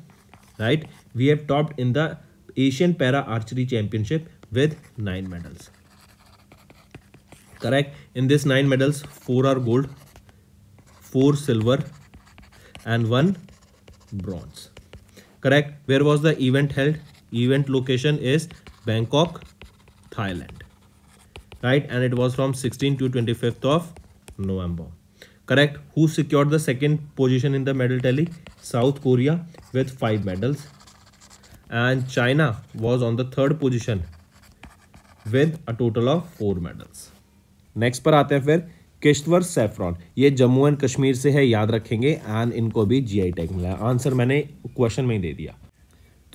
right? We have topped in the Asian Para Archery Championship with 9 medals. Correct. In this 9 medals, 4 are gold, 4 silver and 1 bronze. Correct. Where was the event held? Event location is Bangkok, Thailand. right and it was from 16 to 25th of november correct who secured the second position in the medal tally south korea with five medals and china was on the third position with a total of four medals next par aate hain fir Kishtwar saffron ये Jammu and Kashmir से है याद रखेंगे and इनको भी GI tag मिला answer मैंने question में ही दे दिया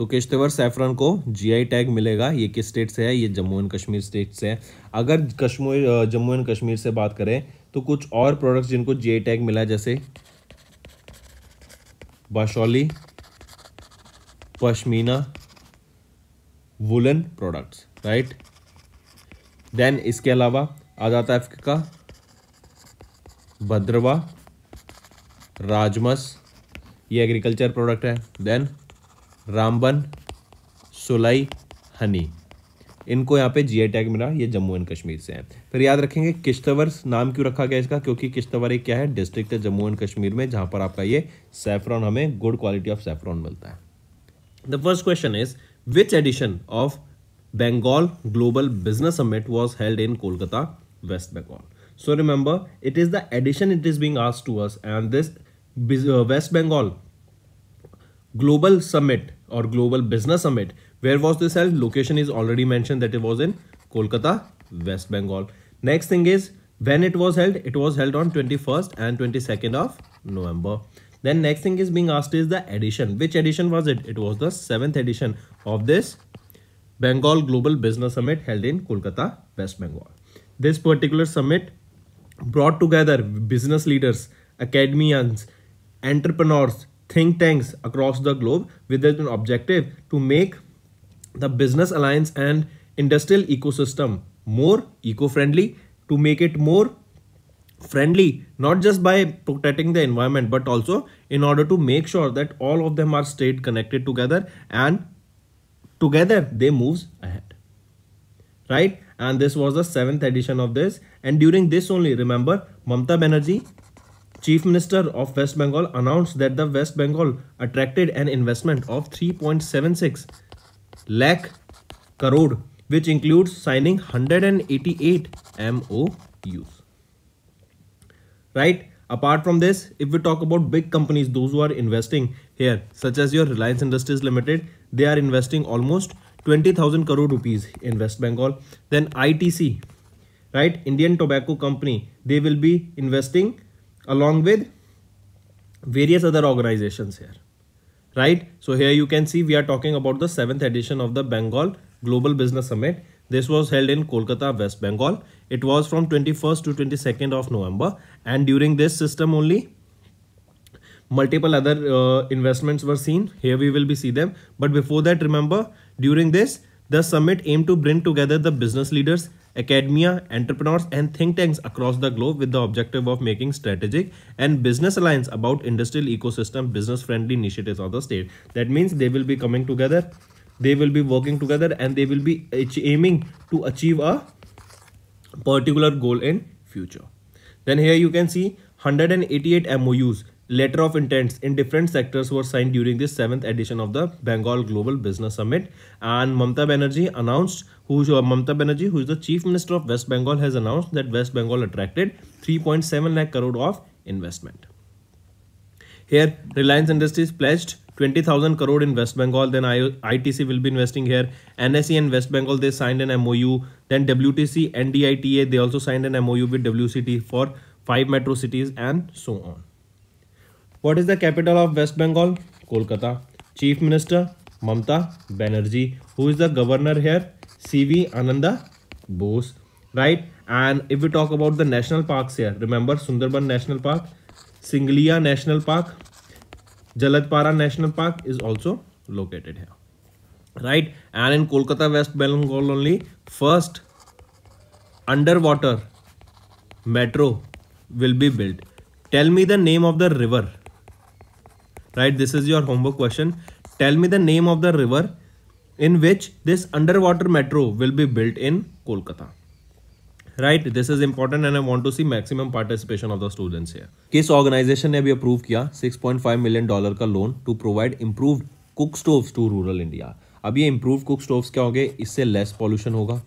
तो किश्तवर सैफरन को जीआई टैग मिलेगा ये किस स्टेट से है ये जम्मू एंड कश्मीर स्टेट से है अगर कश्मीर जम्मू एंड कश्मीर से बात करें तो कुछ और प्रोडक्ट्स जिनको जीआई टैग मिला जैसे Basohli pashmina woollen products right then इसके अलावा आ जाता है अफ्रीका भद्रवा राजमस ये एग्रीकल्चर प्रोडक्ट है देन रामबन सुलई हनी इनको यहाँ पे जीआई टैग मिला ये जम्मू एंड कश्मीर से हैं फिर याद रखेंगे किश्तवर नाम क्यों रखा गया इसका क्योंकि किश्तवर एक क्या है डिस्ट्रिक्ट है जम्मू एंड कश्मीर में जहाँ पर आपका ये सेफ्रॉन हमें गुड क्वालिटी ऑफ सेफ्रॉन मिलता है the first question is which edition of Bengal global business summit was held in Kolkata West Bengal so remember it is the edition it is being asked to us and this वेस्ट bengal global summit or global business summit where was this held location is already mentioned that it was in kolkata west bengal next thing is when it was held it was held on 21st and 22nd of november then next thing is being asked is the edition which edition was it it was the seventh edition of this bengal global business summit held in kolkata west bengal this particular summit brought together business leaders academians entrepreneurs think tanks across the globe with an objective to make the business alliance and industrial ecosystem more eco-friendly to make it more friendly not just by protecting the environment but also in order to make sure that all of them are stayed connected together and together they moves ahead right and this was the seventh edition of this and during this only remember mamta banerjee Chief Minister of West Bengal announced that the West Bengal attracted an investment of 3.76 lakh crore which includes signing 188 MOUs. Right? Apart from this, if we talk about big companies, those who are investing here, such as your Reliance Industries Limited, they are investing almost 20,000 crore rupees in West Bengal. Then ITC, right? Indian Tobacco Company, they will be investing along with various other organizations here right so here you can see we are talking about the seventh edition of the bengal global business summit this was held in kolkata west bengal it was from 21st to 22nd of november and during this system only multiple other uh, investments were seen here we will be see them but before that remember during this the summit aimed to bring together the business leaders academia, entrepreneurs, and think tanks across the globe with the objective of making strategic and business alliance about industrial ecosystem business friendly initiatives of the state. That means they will be coming together, they will be working together, and they will be aiming to achieve a particular goal in future. Then here you can see 188 MOUs letter of intents in different sectors were signed during the seventh edition of the Bengal Global Business Summit and Mamta Banerjee announced who is uh, Mamata Banerjee, who is the Chief Minister of West Bengal, has announced that West Bengal attracted 3.7 lakh crore of investment. Here, Reliance Industries pledged 20,000 crore in West Bengal. Then ITC will be investing here. NSE and West Bengal, they signed an MOU. Then WTC, NDITA, they also signed an MOU with WCT for five metro cities and so on. What is the capital of West Bengal? Kolkata. Chief Minister Mamta Banerjee. Who is the governor here? CV Ananda Bose, right? And if we talk about the national parks here, remember Sundarban National Park, Singlia National Park, Jalatpara National Park is also located here, right? And in Kolkata, West Bengal only, first underwater metro will be built. Tell me the name of the river, right? This is your homework question. Tell me the name of the river in which this underwater metro will be built in Kolkata. Right this is important and I want to see maximum participation of the students here किस organisation ने भी approve किया 6.5 million dollar का loan to provide improved cook stove to rural India अब ये improve cook stove क्या होंगे इससे लेस पॉल्यूशन होगा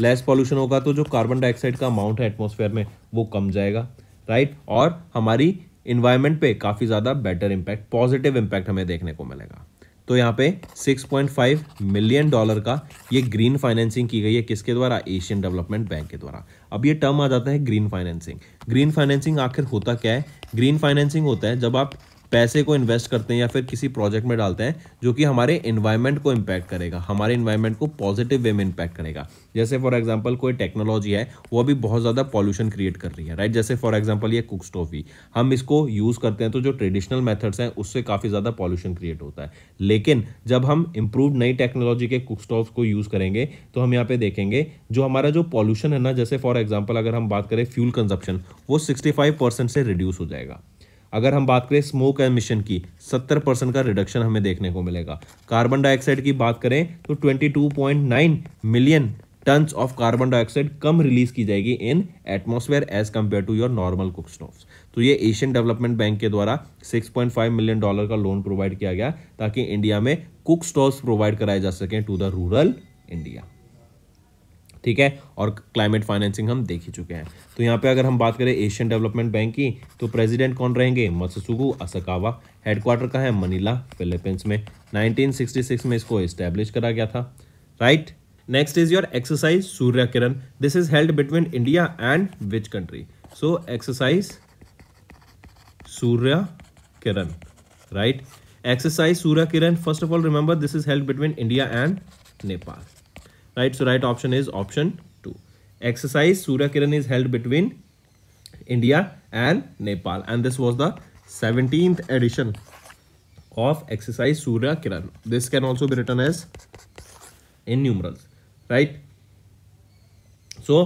लेस पॉल्यूशन होगा तो जो कार्बन डाइऑक्साइड का अमाउंट है एटमोसफेयर में वो कम जाएगा राइट right? और हमारी इन्वायरमेंट पे काफ़ी ज़्यादा बेटर इम्पैक्ट पॉजिटिव इम्पैक्ट हमें देखने को मिलेगा तो यहाँ पे 6.5 मिलियन डॉलर का ये ग्रीन फाइनेंसिंग की गई है किसके द्वारा एशियन डेवलपमेंट बैंक के द्वारा अब ये टर्म आ जाता है ग्रीन फाइनेंसिंग ग्रीन फाइनेंसिंग आखिर होता क्या है ग्रीन फाइनेंसिंग होता है जब आप पैसे को इन्वेस्ट करते हैं या फिर किसी प्रोजेक्ट में डालते हैं जो कि हमारे इन्वायरमेंट को इम्पैक्ट करेगा हमारे इन्वायरमेंट को पॉजिटिव वे में इम्पैक्ट करेगा जैसे फॉर एग्जांपल कोई टेक्नोलॉजी है वो अभी बहुत ज़्यादा पॉल्यूशन क्रिएट कर रही है राइट जैसे फॉर एग्जाम्पल ये कुक स्टोव ही हम इसको यूज़ करते हैं तो जो ट्रेडिशनल मेथड्स हैं उससे काफ़ी ज़्यादा पॉल्यूशन क्रिएट होता है लेकिन जब हम इम्प्रूव नई टेक्नोलॉजी के कुक स्टोव को यूज़ करेंगे तो हम यहाँ पे देखेंगे जो हमारा जो पॉल्यूशन है ना जैसे फॉर एग्जाम्पल अगर हम बात करें फ्यूल कंजप्शन वो सिक्सटी से रिड्यूस हो जाएगा अगर हम बात करें स्मोक एमिशन की 70 परसेंट का रिडक्शन हमें देखने को मिलेगा कार्बन डाइऑक्साइड की बात करें तो 22.9 million tons of carbon dioxide कम रिलीज की जाएगी in atmosphere as compare to your normal cook stoves तो ये एशियन डेवलपमेंट बैंक के द्वारा 6.5 मिलियन डॉलर का लोन प्रोवाइड किया गया ताकि इंडिया में कुक स्टोव्स प्रोवाइड कराए जा सकें टू द रूरल इंडिया ठीक है और क्लाइमेट फाइनेंसिंग हम देख ही चुके हैं तो यहाँ पे अगर हम बात करें एशियन डेवलपमेंट बैंक की तो प्रेसिडेंट कौन रहेंगे मत्सुगु असकावा हेडक्वार्टर का है मनीला फिलीपींस में 1966 में इसको इस्टेब्लिश करा गया था right next is your exercise Surya Kiran this is held between India and which country so exercise Surya Kiran right exercise Surya Kiran first of all remember this is held between India and Nepal right so right option is option 2 exercise surya kiran is held between india and nepal and this was the 17th edition of exercise surya kiran this can also be written as in numerals right so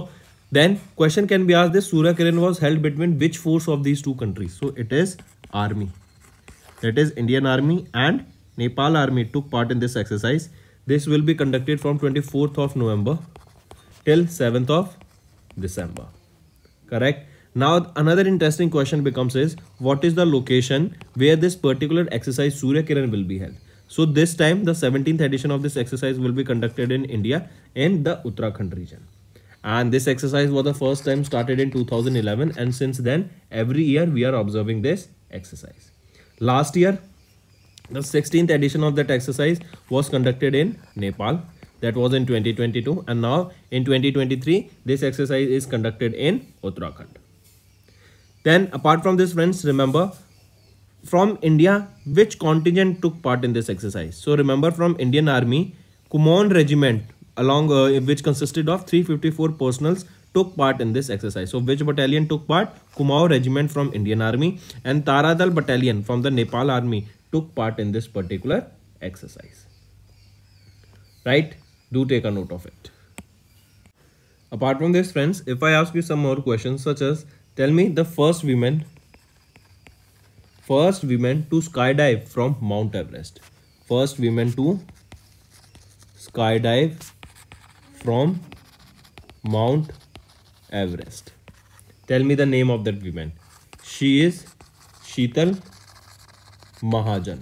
then question can be asked this surya kiran was held between which force of these two countries so it is army that is indian army and nepal army took part in this exercise this will be conducted from 24th of November till 7th of December. Correct? Now another interesting question becomes is what is the location where this particular exercise Surya Kiran will be held? So this time the 17th edition of this exercise will be conducted in India in the Uttarakhand region. And this exercise was the first time started in 2011 and since then every year we are observing this exercise. Last year the 16th edition of that exercise was conducted in Nepal. That was in 2022 and now in 2023 this exercise is conducted in Uttarakhand. Then apart from this friends remember from India which contingent took part in this exercise. So remember from Indian army Kumon regiment along uh, which consisted of 354 personals took part in this exercise. So which battalion took part? Kumau regiment from Indian army and Taradal battalion from the Nepal army took part in this particular exercise. Right? Do take a note of it. Apart from this friends, if I ask you some more questions such as tell me the first women first women to skydive from Mount Everest. First women to skydive from Mount Everest. Tell me the name of that woman. She is Sheetal Mahajan.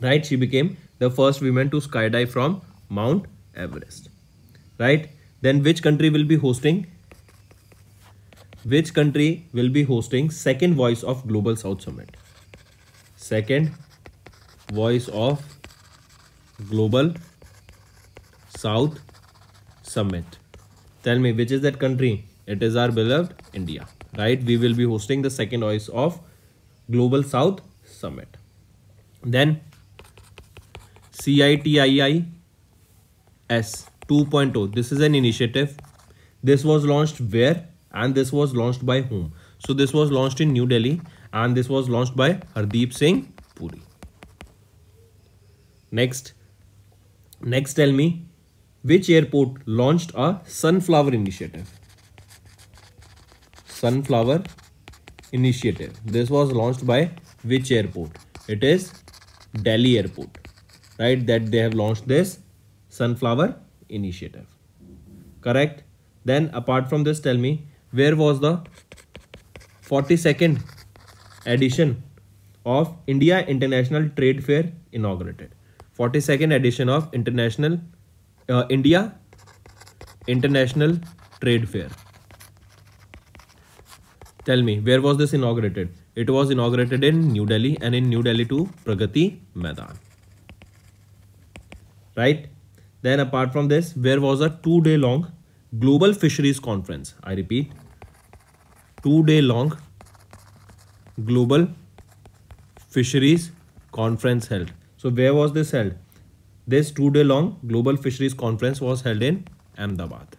Right, she became the first woman to skydive from Mount Everest. Right, then which country will be hosting? Which country will be hosting second voice of Global South Summit? Second voice of Global South Summit. Tell me which is that country? It is our beloved India, right? We will be hosting the second voice of Global South Summit then CITIIS 2.0 this is an initiative this was launched where and this was launched by whom so this was launched in New Delhi and this was launched by Hardeep Singh Puri next next tell me which airport launched a sunflower initiative sunflower initiative this was launched by which airport it is Delhi airport, right? That they have launched this sunflower initiative, correct? Then apart from this, tell me where was the 42nd edition of India International Trade Fair inaugurated? 42nd edition of International uh, India International Trade Fair. Tell me, where was this inaugurated? It was inaugurated in New Delhi and in New Delhi to Pragati Maidan. Right? Then apart from this, where was a two-day long Global Fisheries Conference. I repeat, two-day long Global Fisheries Conference held. So where was this held? This two-day long Global Fisheries Conference was held in Ahmedabad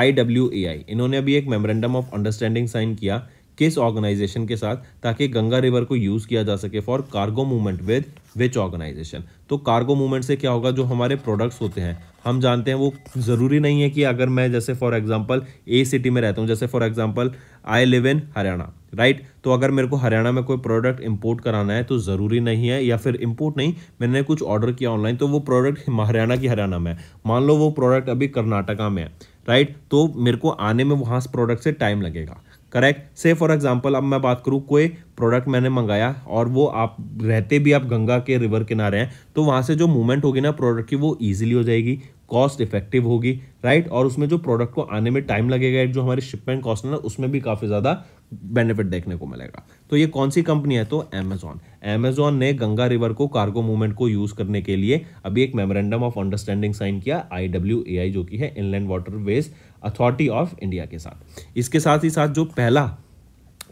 I W A I इन्होंने अभी एक memorandum of understanding sign किया किस organisation के साथ ताकि Ganga river को use किया जा सके for cargo movement with which organisation तो कार्गो मूवमेंट से क्या होगा जो हमारे प्रोडक्ट्स होते हैं हम जानते हैं वो ज़रूरी नहीं है कि अगर मैं जैसे फॉर एग्जांपल ए सिटी में रहता हूँ जैसे for example I live in Haryana right तो अगर मेरे को हरियाणा में कोई प्रोडक्ट इंपोर्ट कराना है तो ज़रूरी नहीं है या फिर इंपोर्ट नहीं मैंने कुछ ऑर्डर किया ऑनलाइन तो वो प्रोडक्ट हरियाणा की हरियाणा में है मान लो वो प्रोडक्ट अभी कर्नाटका में है राइट तो मेरे को आने में वहाँ से प्रोडक्ट से टाइम लगेगा करेक्ट से फॉर एग्जांपल अब मैं बात करूँ कोई प्रोडक्ट मैंने मंगाया और वो आप रहते भी आप गंगा के रिवर किनारे हैं तो वहाँ से जो मूवमेंट होगी ना प्रोडक्ट की वो ईजिली हो जाएगी कॉस्ट इफेक्टिव होगी राइट और उसमें जो प्रोडक्ट को आने में टाइम लगेगा जो हमारे शिपमेंट कॉस्ट है ना उसमें भी काफ़ी ज़्यादा बेनिफिट देखने को मिलेगा तो ये कौन सी कंपनी है तो अमेजॉन अमेजॉन ने गंगा रिवर को कार्गो मूवमेंट को यूज़ करने के लिए अभी एक मेमोरेंडम ऑफ अंडरस्टैंडिंग साइन किया आई जो कि है inland water waste authority of India के साथ इसके साथ ही साथ जो पहला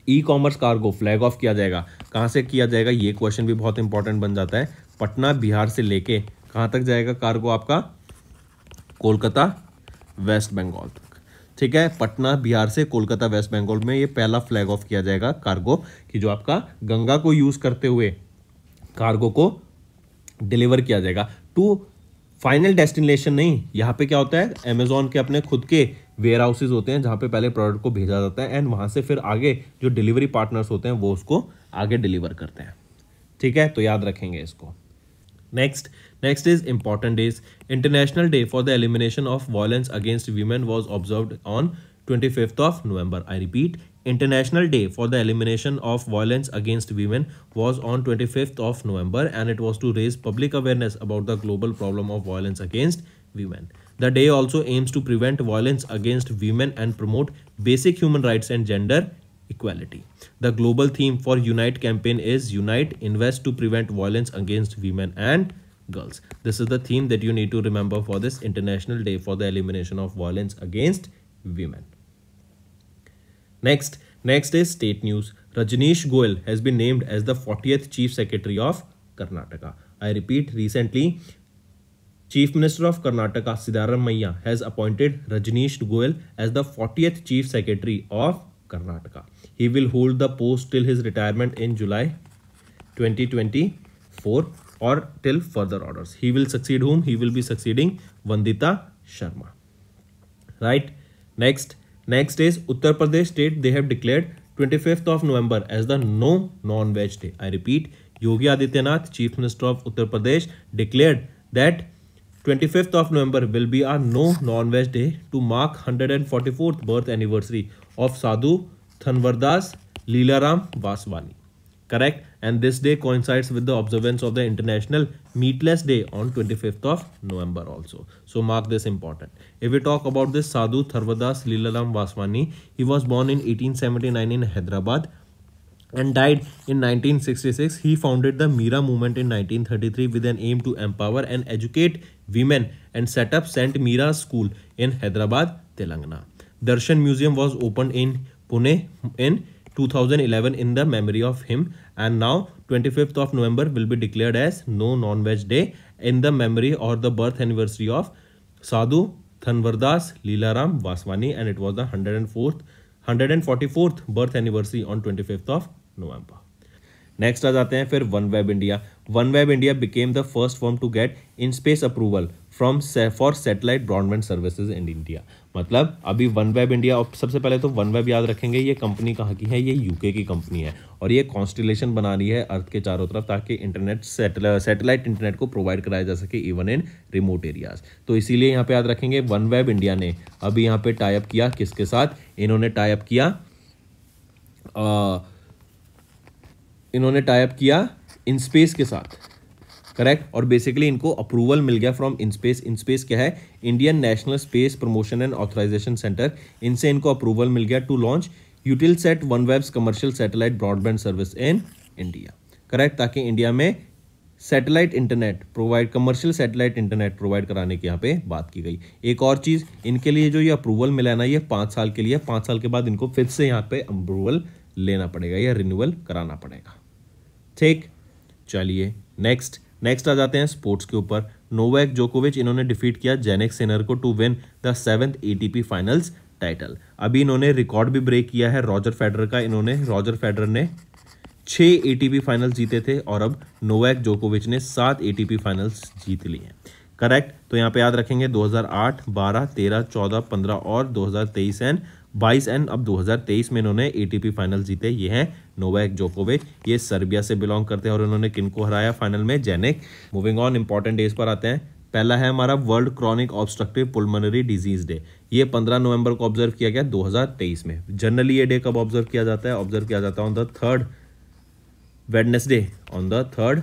ecommerce cargo flag off किया जाएगा कहाँ से किया जाएगा ये क्वेश्चन भी बहुत इंपॉर्टेंट बन जाता है पटना बिहार से लेके कहाँ तक जाएगा कार्गो आपका कोलकाता वेस्ट बंगाल तक ठीक है पटना बिहार से कोलकाता वेस्ट बंगाल में ये पहला फ्लैग ऑफ किया जाएगा कार्गो कि जो आपका गंगा को यूज़ करते हुए कार्गो को डिलीवर किया जाएगा टू फाइनल डेस्टिनेशन नहीं यहाँ पे क्या होता है अमेजोन के अपने खुद के वेयर हाउसेज होते हैं जहाँ पे पहले प्रोडक्ट को भेजा जाता है एंड वहाँ से फिर आगे जो डिलीवरी पार्टनर्स होते हैं वो उसको आगे डिलीवर करते हैं ठीक है तो याद रखेंगे इसको next next is important days international day for the elimination of violence against women was observe on twenty fifth of November I repeat International Day for the Elimination of Violence Against Women was on 25th of November and it was to raise public awareness about the global problem of violence against women. The day also aims to prevent violence against women and promote basic human rights and gender equality. The global theme for Unite campaign is Unite, Invest to Prevent Violence Against Women and Girls. This is the theme that you need to remember for this International Day for the Elimination of Violence Against Women. Next, next is state news. Rajneesh Goel has been named as the 40th Chief Secretary of Karnataka. I repeat, recently, Chief Minister of Karnataka Siddharamaiah has appointed Rajneesh Goel as the 40th Chief Secretary of Karnataka. He will hold the post till his retirement in July 2024 or till further orders. He will succeed whom? He will be succeeding Vandita Sharma. Right? Next, Next is Uttar Pradesh state, they have declared 25th of November as the no non-veg day. I repeat, Yogi Adityanath, Chief Minister of Uttar Pradesh, declared that 25th of November will be a no non-veg day to mark 144th birth anniversary of Sadhu Thanvardas Leelaram Vaswani. Correct? and this day coincides with the observance of the International Meatless Day on 25th of November also. So mark this important. If we talk about this Sadhu Tharvadas Lilalam Vaswani, he was born in 1879 in Hyderabad and died in 1966. He founded the Mira movement in 1933 with an aim to empower and educate women and set up St. Mira School in Hyderabad, Telangana. Darshan Museum was opened in Pune in 2011 in the memory of him and now 25th of November will be declared as no non-veg day in the memory or the birth anniversary of Sadhu Thanvardas Leelaram Vaswani and it was the 104th 144th birth anniversary on 25th of November. Next आ जाते हैं फिर one web India one web India became the first form to get in space approval from for satellite broadband services in India मतलब अभी one web India सबसे पहले तो one web याद रखेंगे ये कंपनी कहाँ की है ये यूके की कंपनी है और ये कॉन्स्टिलेशन बना रही है अर्थ के चारों तरफ ताकि इंटरनेट सेटेलाइट इंटरनेट को प्रोवाइड कराया जा सके इवन इन रिमोट एरियाज तो इसीलिए यहाँ पे याद रखेंगे वन वेब इंडिया ने अभी यहाँ पे टाइप किया किसके साथ इन्होंने टाइप किया आ, इन्होंने टाइप किया इन स्पेस के साथ करेक्ट और बेसिकली इनको अप्रूवल मिल गया फ्रॉम इनस्पेस इनस्पेस क्या है Indian national space promotion and authorisation centre इनसे इनको अप्रूवल मिल गया to launch Eutelsat one webs commercial satellite broadband service in India correct ताकि इंडिया में satellite internet provide commercial satellite internet provide कराने की यहाँ पे बात की गई एक और चीज़ इनके लिए जो ये अप्रूवल मिला है ना ये पाँच साल के लिए पाँच साल के बाद इनको फिर से यहाँ पे अप्रूवल लेना पड़ेगा या रिन्यूअल कराना पड़ेगा ठीक चलिए नेक्स्ट नेक्स्ट आ जाते हैं स्पोर्ट्स के ऊपर नोवैक जोकोविच इन्होंने डिफीट किया जेनेक सेनर को to win the seventh ATP finals title अभी इन्होंने रिकॉर्ड भी ब्रेक किया है रॉजर फेडरर का इन्होंने रॉजर फेडरर ने छः एटीपी फाइनल्स जीते थे और अब नोवैक जोकोविच ने सात एटीपी फाइनल्स जीत लिए हैं करेक्ट तो यहाँ पे याद रखेंगे 2008, 12, 13, 14, 15 और 2023 एंड बाईस एंड अब 2023 में इन्होंने एटीपी फाइनल जीते ये हैं नोवैक जोकोविच ये सर्बिया से बिलोंग करते हैं और इन्होंने किनको हराया फाइनल में Jannik moving on important days पर आते हैं पहला है हमारा world chronic obstructive pulmonary disease day ये 15 नवंबर को ऑब्जर्व किया गया 2023 में जनरली ये डे कब ऑब्जर्व किया जाता है ऑब्जर्व किया जाता है on the third Wednesday on the third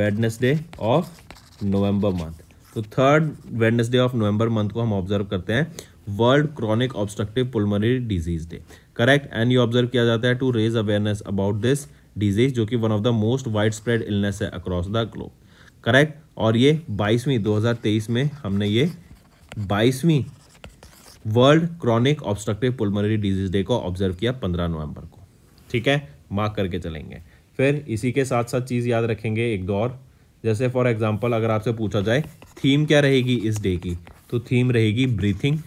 Wednesday of November month तो third Wednesday of November month को हम ऑब्जर्व करते हैं world chronic obstructive pulmonary disease day correct and ये ऑब्जर्व किया जाता है to raise awareness about this disease जो कि one of the most widespread illness है अक्रॉस द ग्लोब करेक्ट और ये बाईसवीं 2023 में हमने ये बाईसवीं world chronic obstructive pulmonary disease day को ऑब्जर्व किया 15 नवंबर को ठीक है मार्क करके चलेंगे फिर इसी के साथ साथ चीज़ याद रखेंगे एक दो और जैसे फॉर एग्जाम्पल अगर आपसे पूछा जाए थीम क्या रहेगी इस डे की तो थीम रहेगी breathing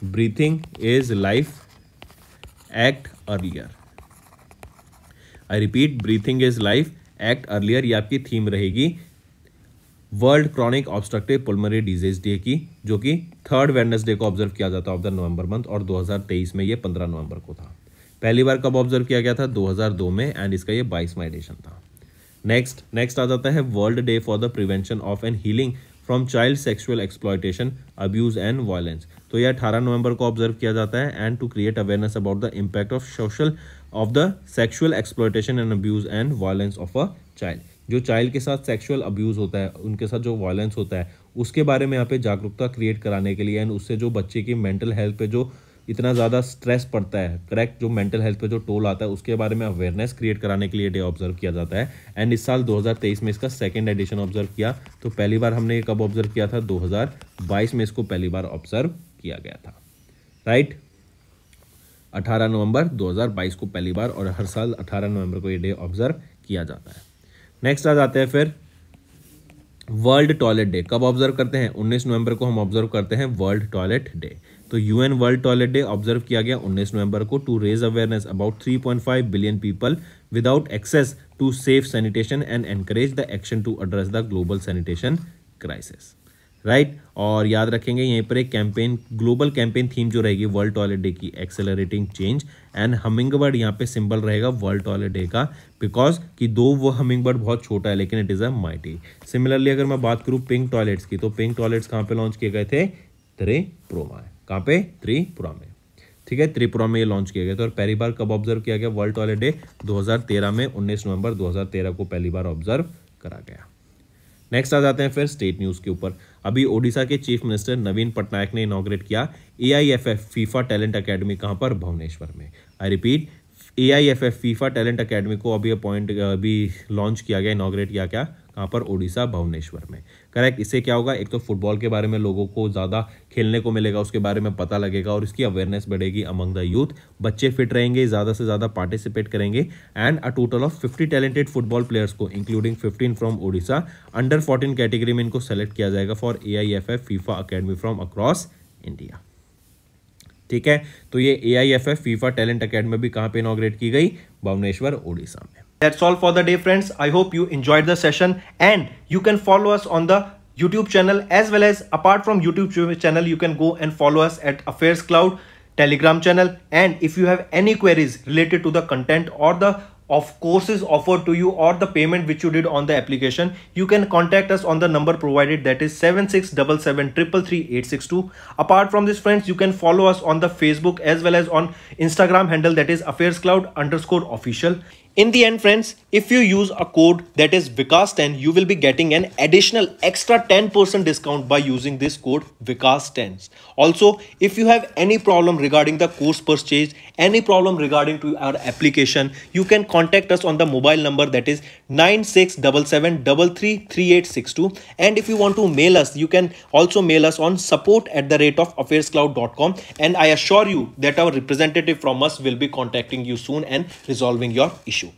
breathing is life act earlier I repeat breathing is life act earlier ये आपकी थीम रहेगी world chronic obstructive pulmonary disease day की जो कि थर्ड वेडनेसडे को ऑब्जर्व किया जाता ऑफ द नवंबर मंथ और 2023 में ये 15 नवंबर को था पहली बार कब ऑब्जर्व किया गया था 2002 में एंड इसका ये बाईसवा एडिशन था नेक्स्ट नेक्स्ट आ जाता है world day for the prevention of and healing from child sexual exploitation abuse and violence तो यह अठारह नवंबर को ऑब्जर्व किया जाता है and to create awareness about the impact of social of the sexual exploitation and abuse and violence of a child जो child के साथ सेक्सुअल अब्यूज़ होता है उनके साथ जो वायलेंस होता है उसके बारे में यहाँ पे जागरूकता क्रिएट कराने के लिए एंड उससे जो बच्चे की मेंटल हेल्थ पे जो इतना ज़्यादा स्ट्रेस पड़ता है करेक्ट जो मेंटल हेल्थ पे जो टोल आता है उसके बारे में अवेयरनेस क्रिएट कराने के लिए डे ऑब्जर्व किया जाता है एंड इस साल 2023 में इसका सेकेंड एडिशन ऑब्जर्व किया तो पहली बार हमने ये कब ऑब्जर्व किया था 2022 में इसको पहली बार ऑब्जर्व किया गया था राइट 18 नवंबर 2022 को पहली बार और हर साल 18 नवंबर को ये डे ऑब्जर्व किया जाता है नेक्स्ट आ जाते हैं फिर वर्ल्ड टॉयलेट डे कब ऑब्जर्व करते हैं 19 नवंबर को हम ऑब्जर्व करते हैं वर्ल्ड टॉयलेट डे तो UN world toilet day observe किया गया 19 नवंबर को to raise awareness about 3.5 billion people without access to safe sanitation and encourage the action to address the global sanitation crisis right right? और याद रखेंगे यहीं पर एक कैंपेन ग्लोबल कैंपेन थीम जो रहेगी वर्ल्ड टॉयलेट डे की accelerating change and humming bird यहाँ पे सिंबल रहेगा वर्ल्ड टॉयलेट डे का बिकॉज कि दो वो हमिंग बर्ड बहुत छोटा है लेकिन it is a mighty similarly अगर मैं बात करूँ पिंक टॉयलेट्स की तो पिंक टॉयलेट्स कहाँ पे लॉन्च किए गए थे त्रिप्रोमा कहाँ पे त्रिपुरा में ठीक है त्रिपुरा में ये लॉन्च किया गया था और पहली बार कब ऑब्जर्व किया गया वर्ल्ड टॉयलेट डे 2013 में 19 नवंबर 2013 को पहली बार ऑब्जर्व करा गया नेक्स्ट आ जाते हैं फिर स्टेट न्यूज़ के ऊपर अभी ओडिशा के चीफ मिनिस्टर नवीन पटनायक ने इनाग्रेट किया एफ फीफा टैलेंट अकेडमी कहाँ पर भुवनेश्वर में I repeat A I F F FIFA talent academy को अभी अपॉइंट अभी लॉन्च किया गया इनोग्रेट किया गया कहाँ पर ओडिशा भुवनेश्वर में करेक्ट इससे क्या होगा एक तो फुटबॉल के बारे में लोगों को ज़्यादा खेलने को मिलेगा उसके बारे में पता लगेगा और इसकी अवेयरनेस बढ़ेगी अमंग द यूथ बच्चे फिट रहेंगे ज़्यादा से ज़्यादा पार्टिसिपेट करेंगे and a total of fifty talented football players को including fifteen from Odisha under fourteen category में इनको सेलेक्ट किया जाएगा for A I F F FIFA academy from across India ठीक है तो ये A I F F FIFA talent academy भी कहाँ पर इनाग्रेट की गई भुवनेश्वर उड़ीसा में That's all for the day friends. I hope you enjoyed the session and you can follow us on the YouTube channel as well as apart from YouTube channel you can go and follow us at Affairs Cloud Telegram channel and if you have any queries related to the content or the of courses offered to you or the payment which you did on the application, you can contact us on the number provided that is 767733862. Apart from this friends, you can follow us on the Facebook as well as on Instagram handle that is Affairs Cloud underscore official. In the end friends, if you use a code that is Vikas10, you will be getting an additional extra 10% discount by using this code Vikas10. Also, if you have any problem regarding the course purchase any problem regarding to our application, you can contact us on the mobile number that is 9677333862. And if you want to mail us, you can also mail us on support at the rate of affairscloud.com. And I assure you that our representative from us will be contacting you soon and resolving your issue.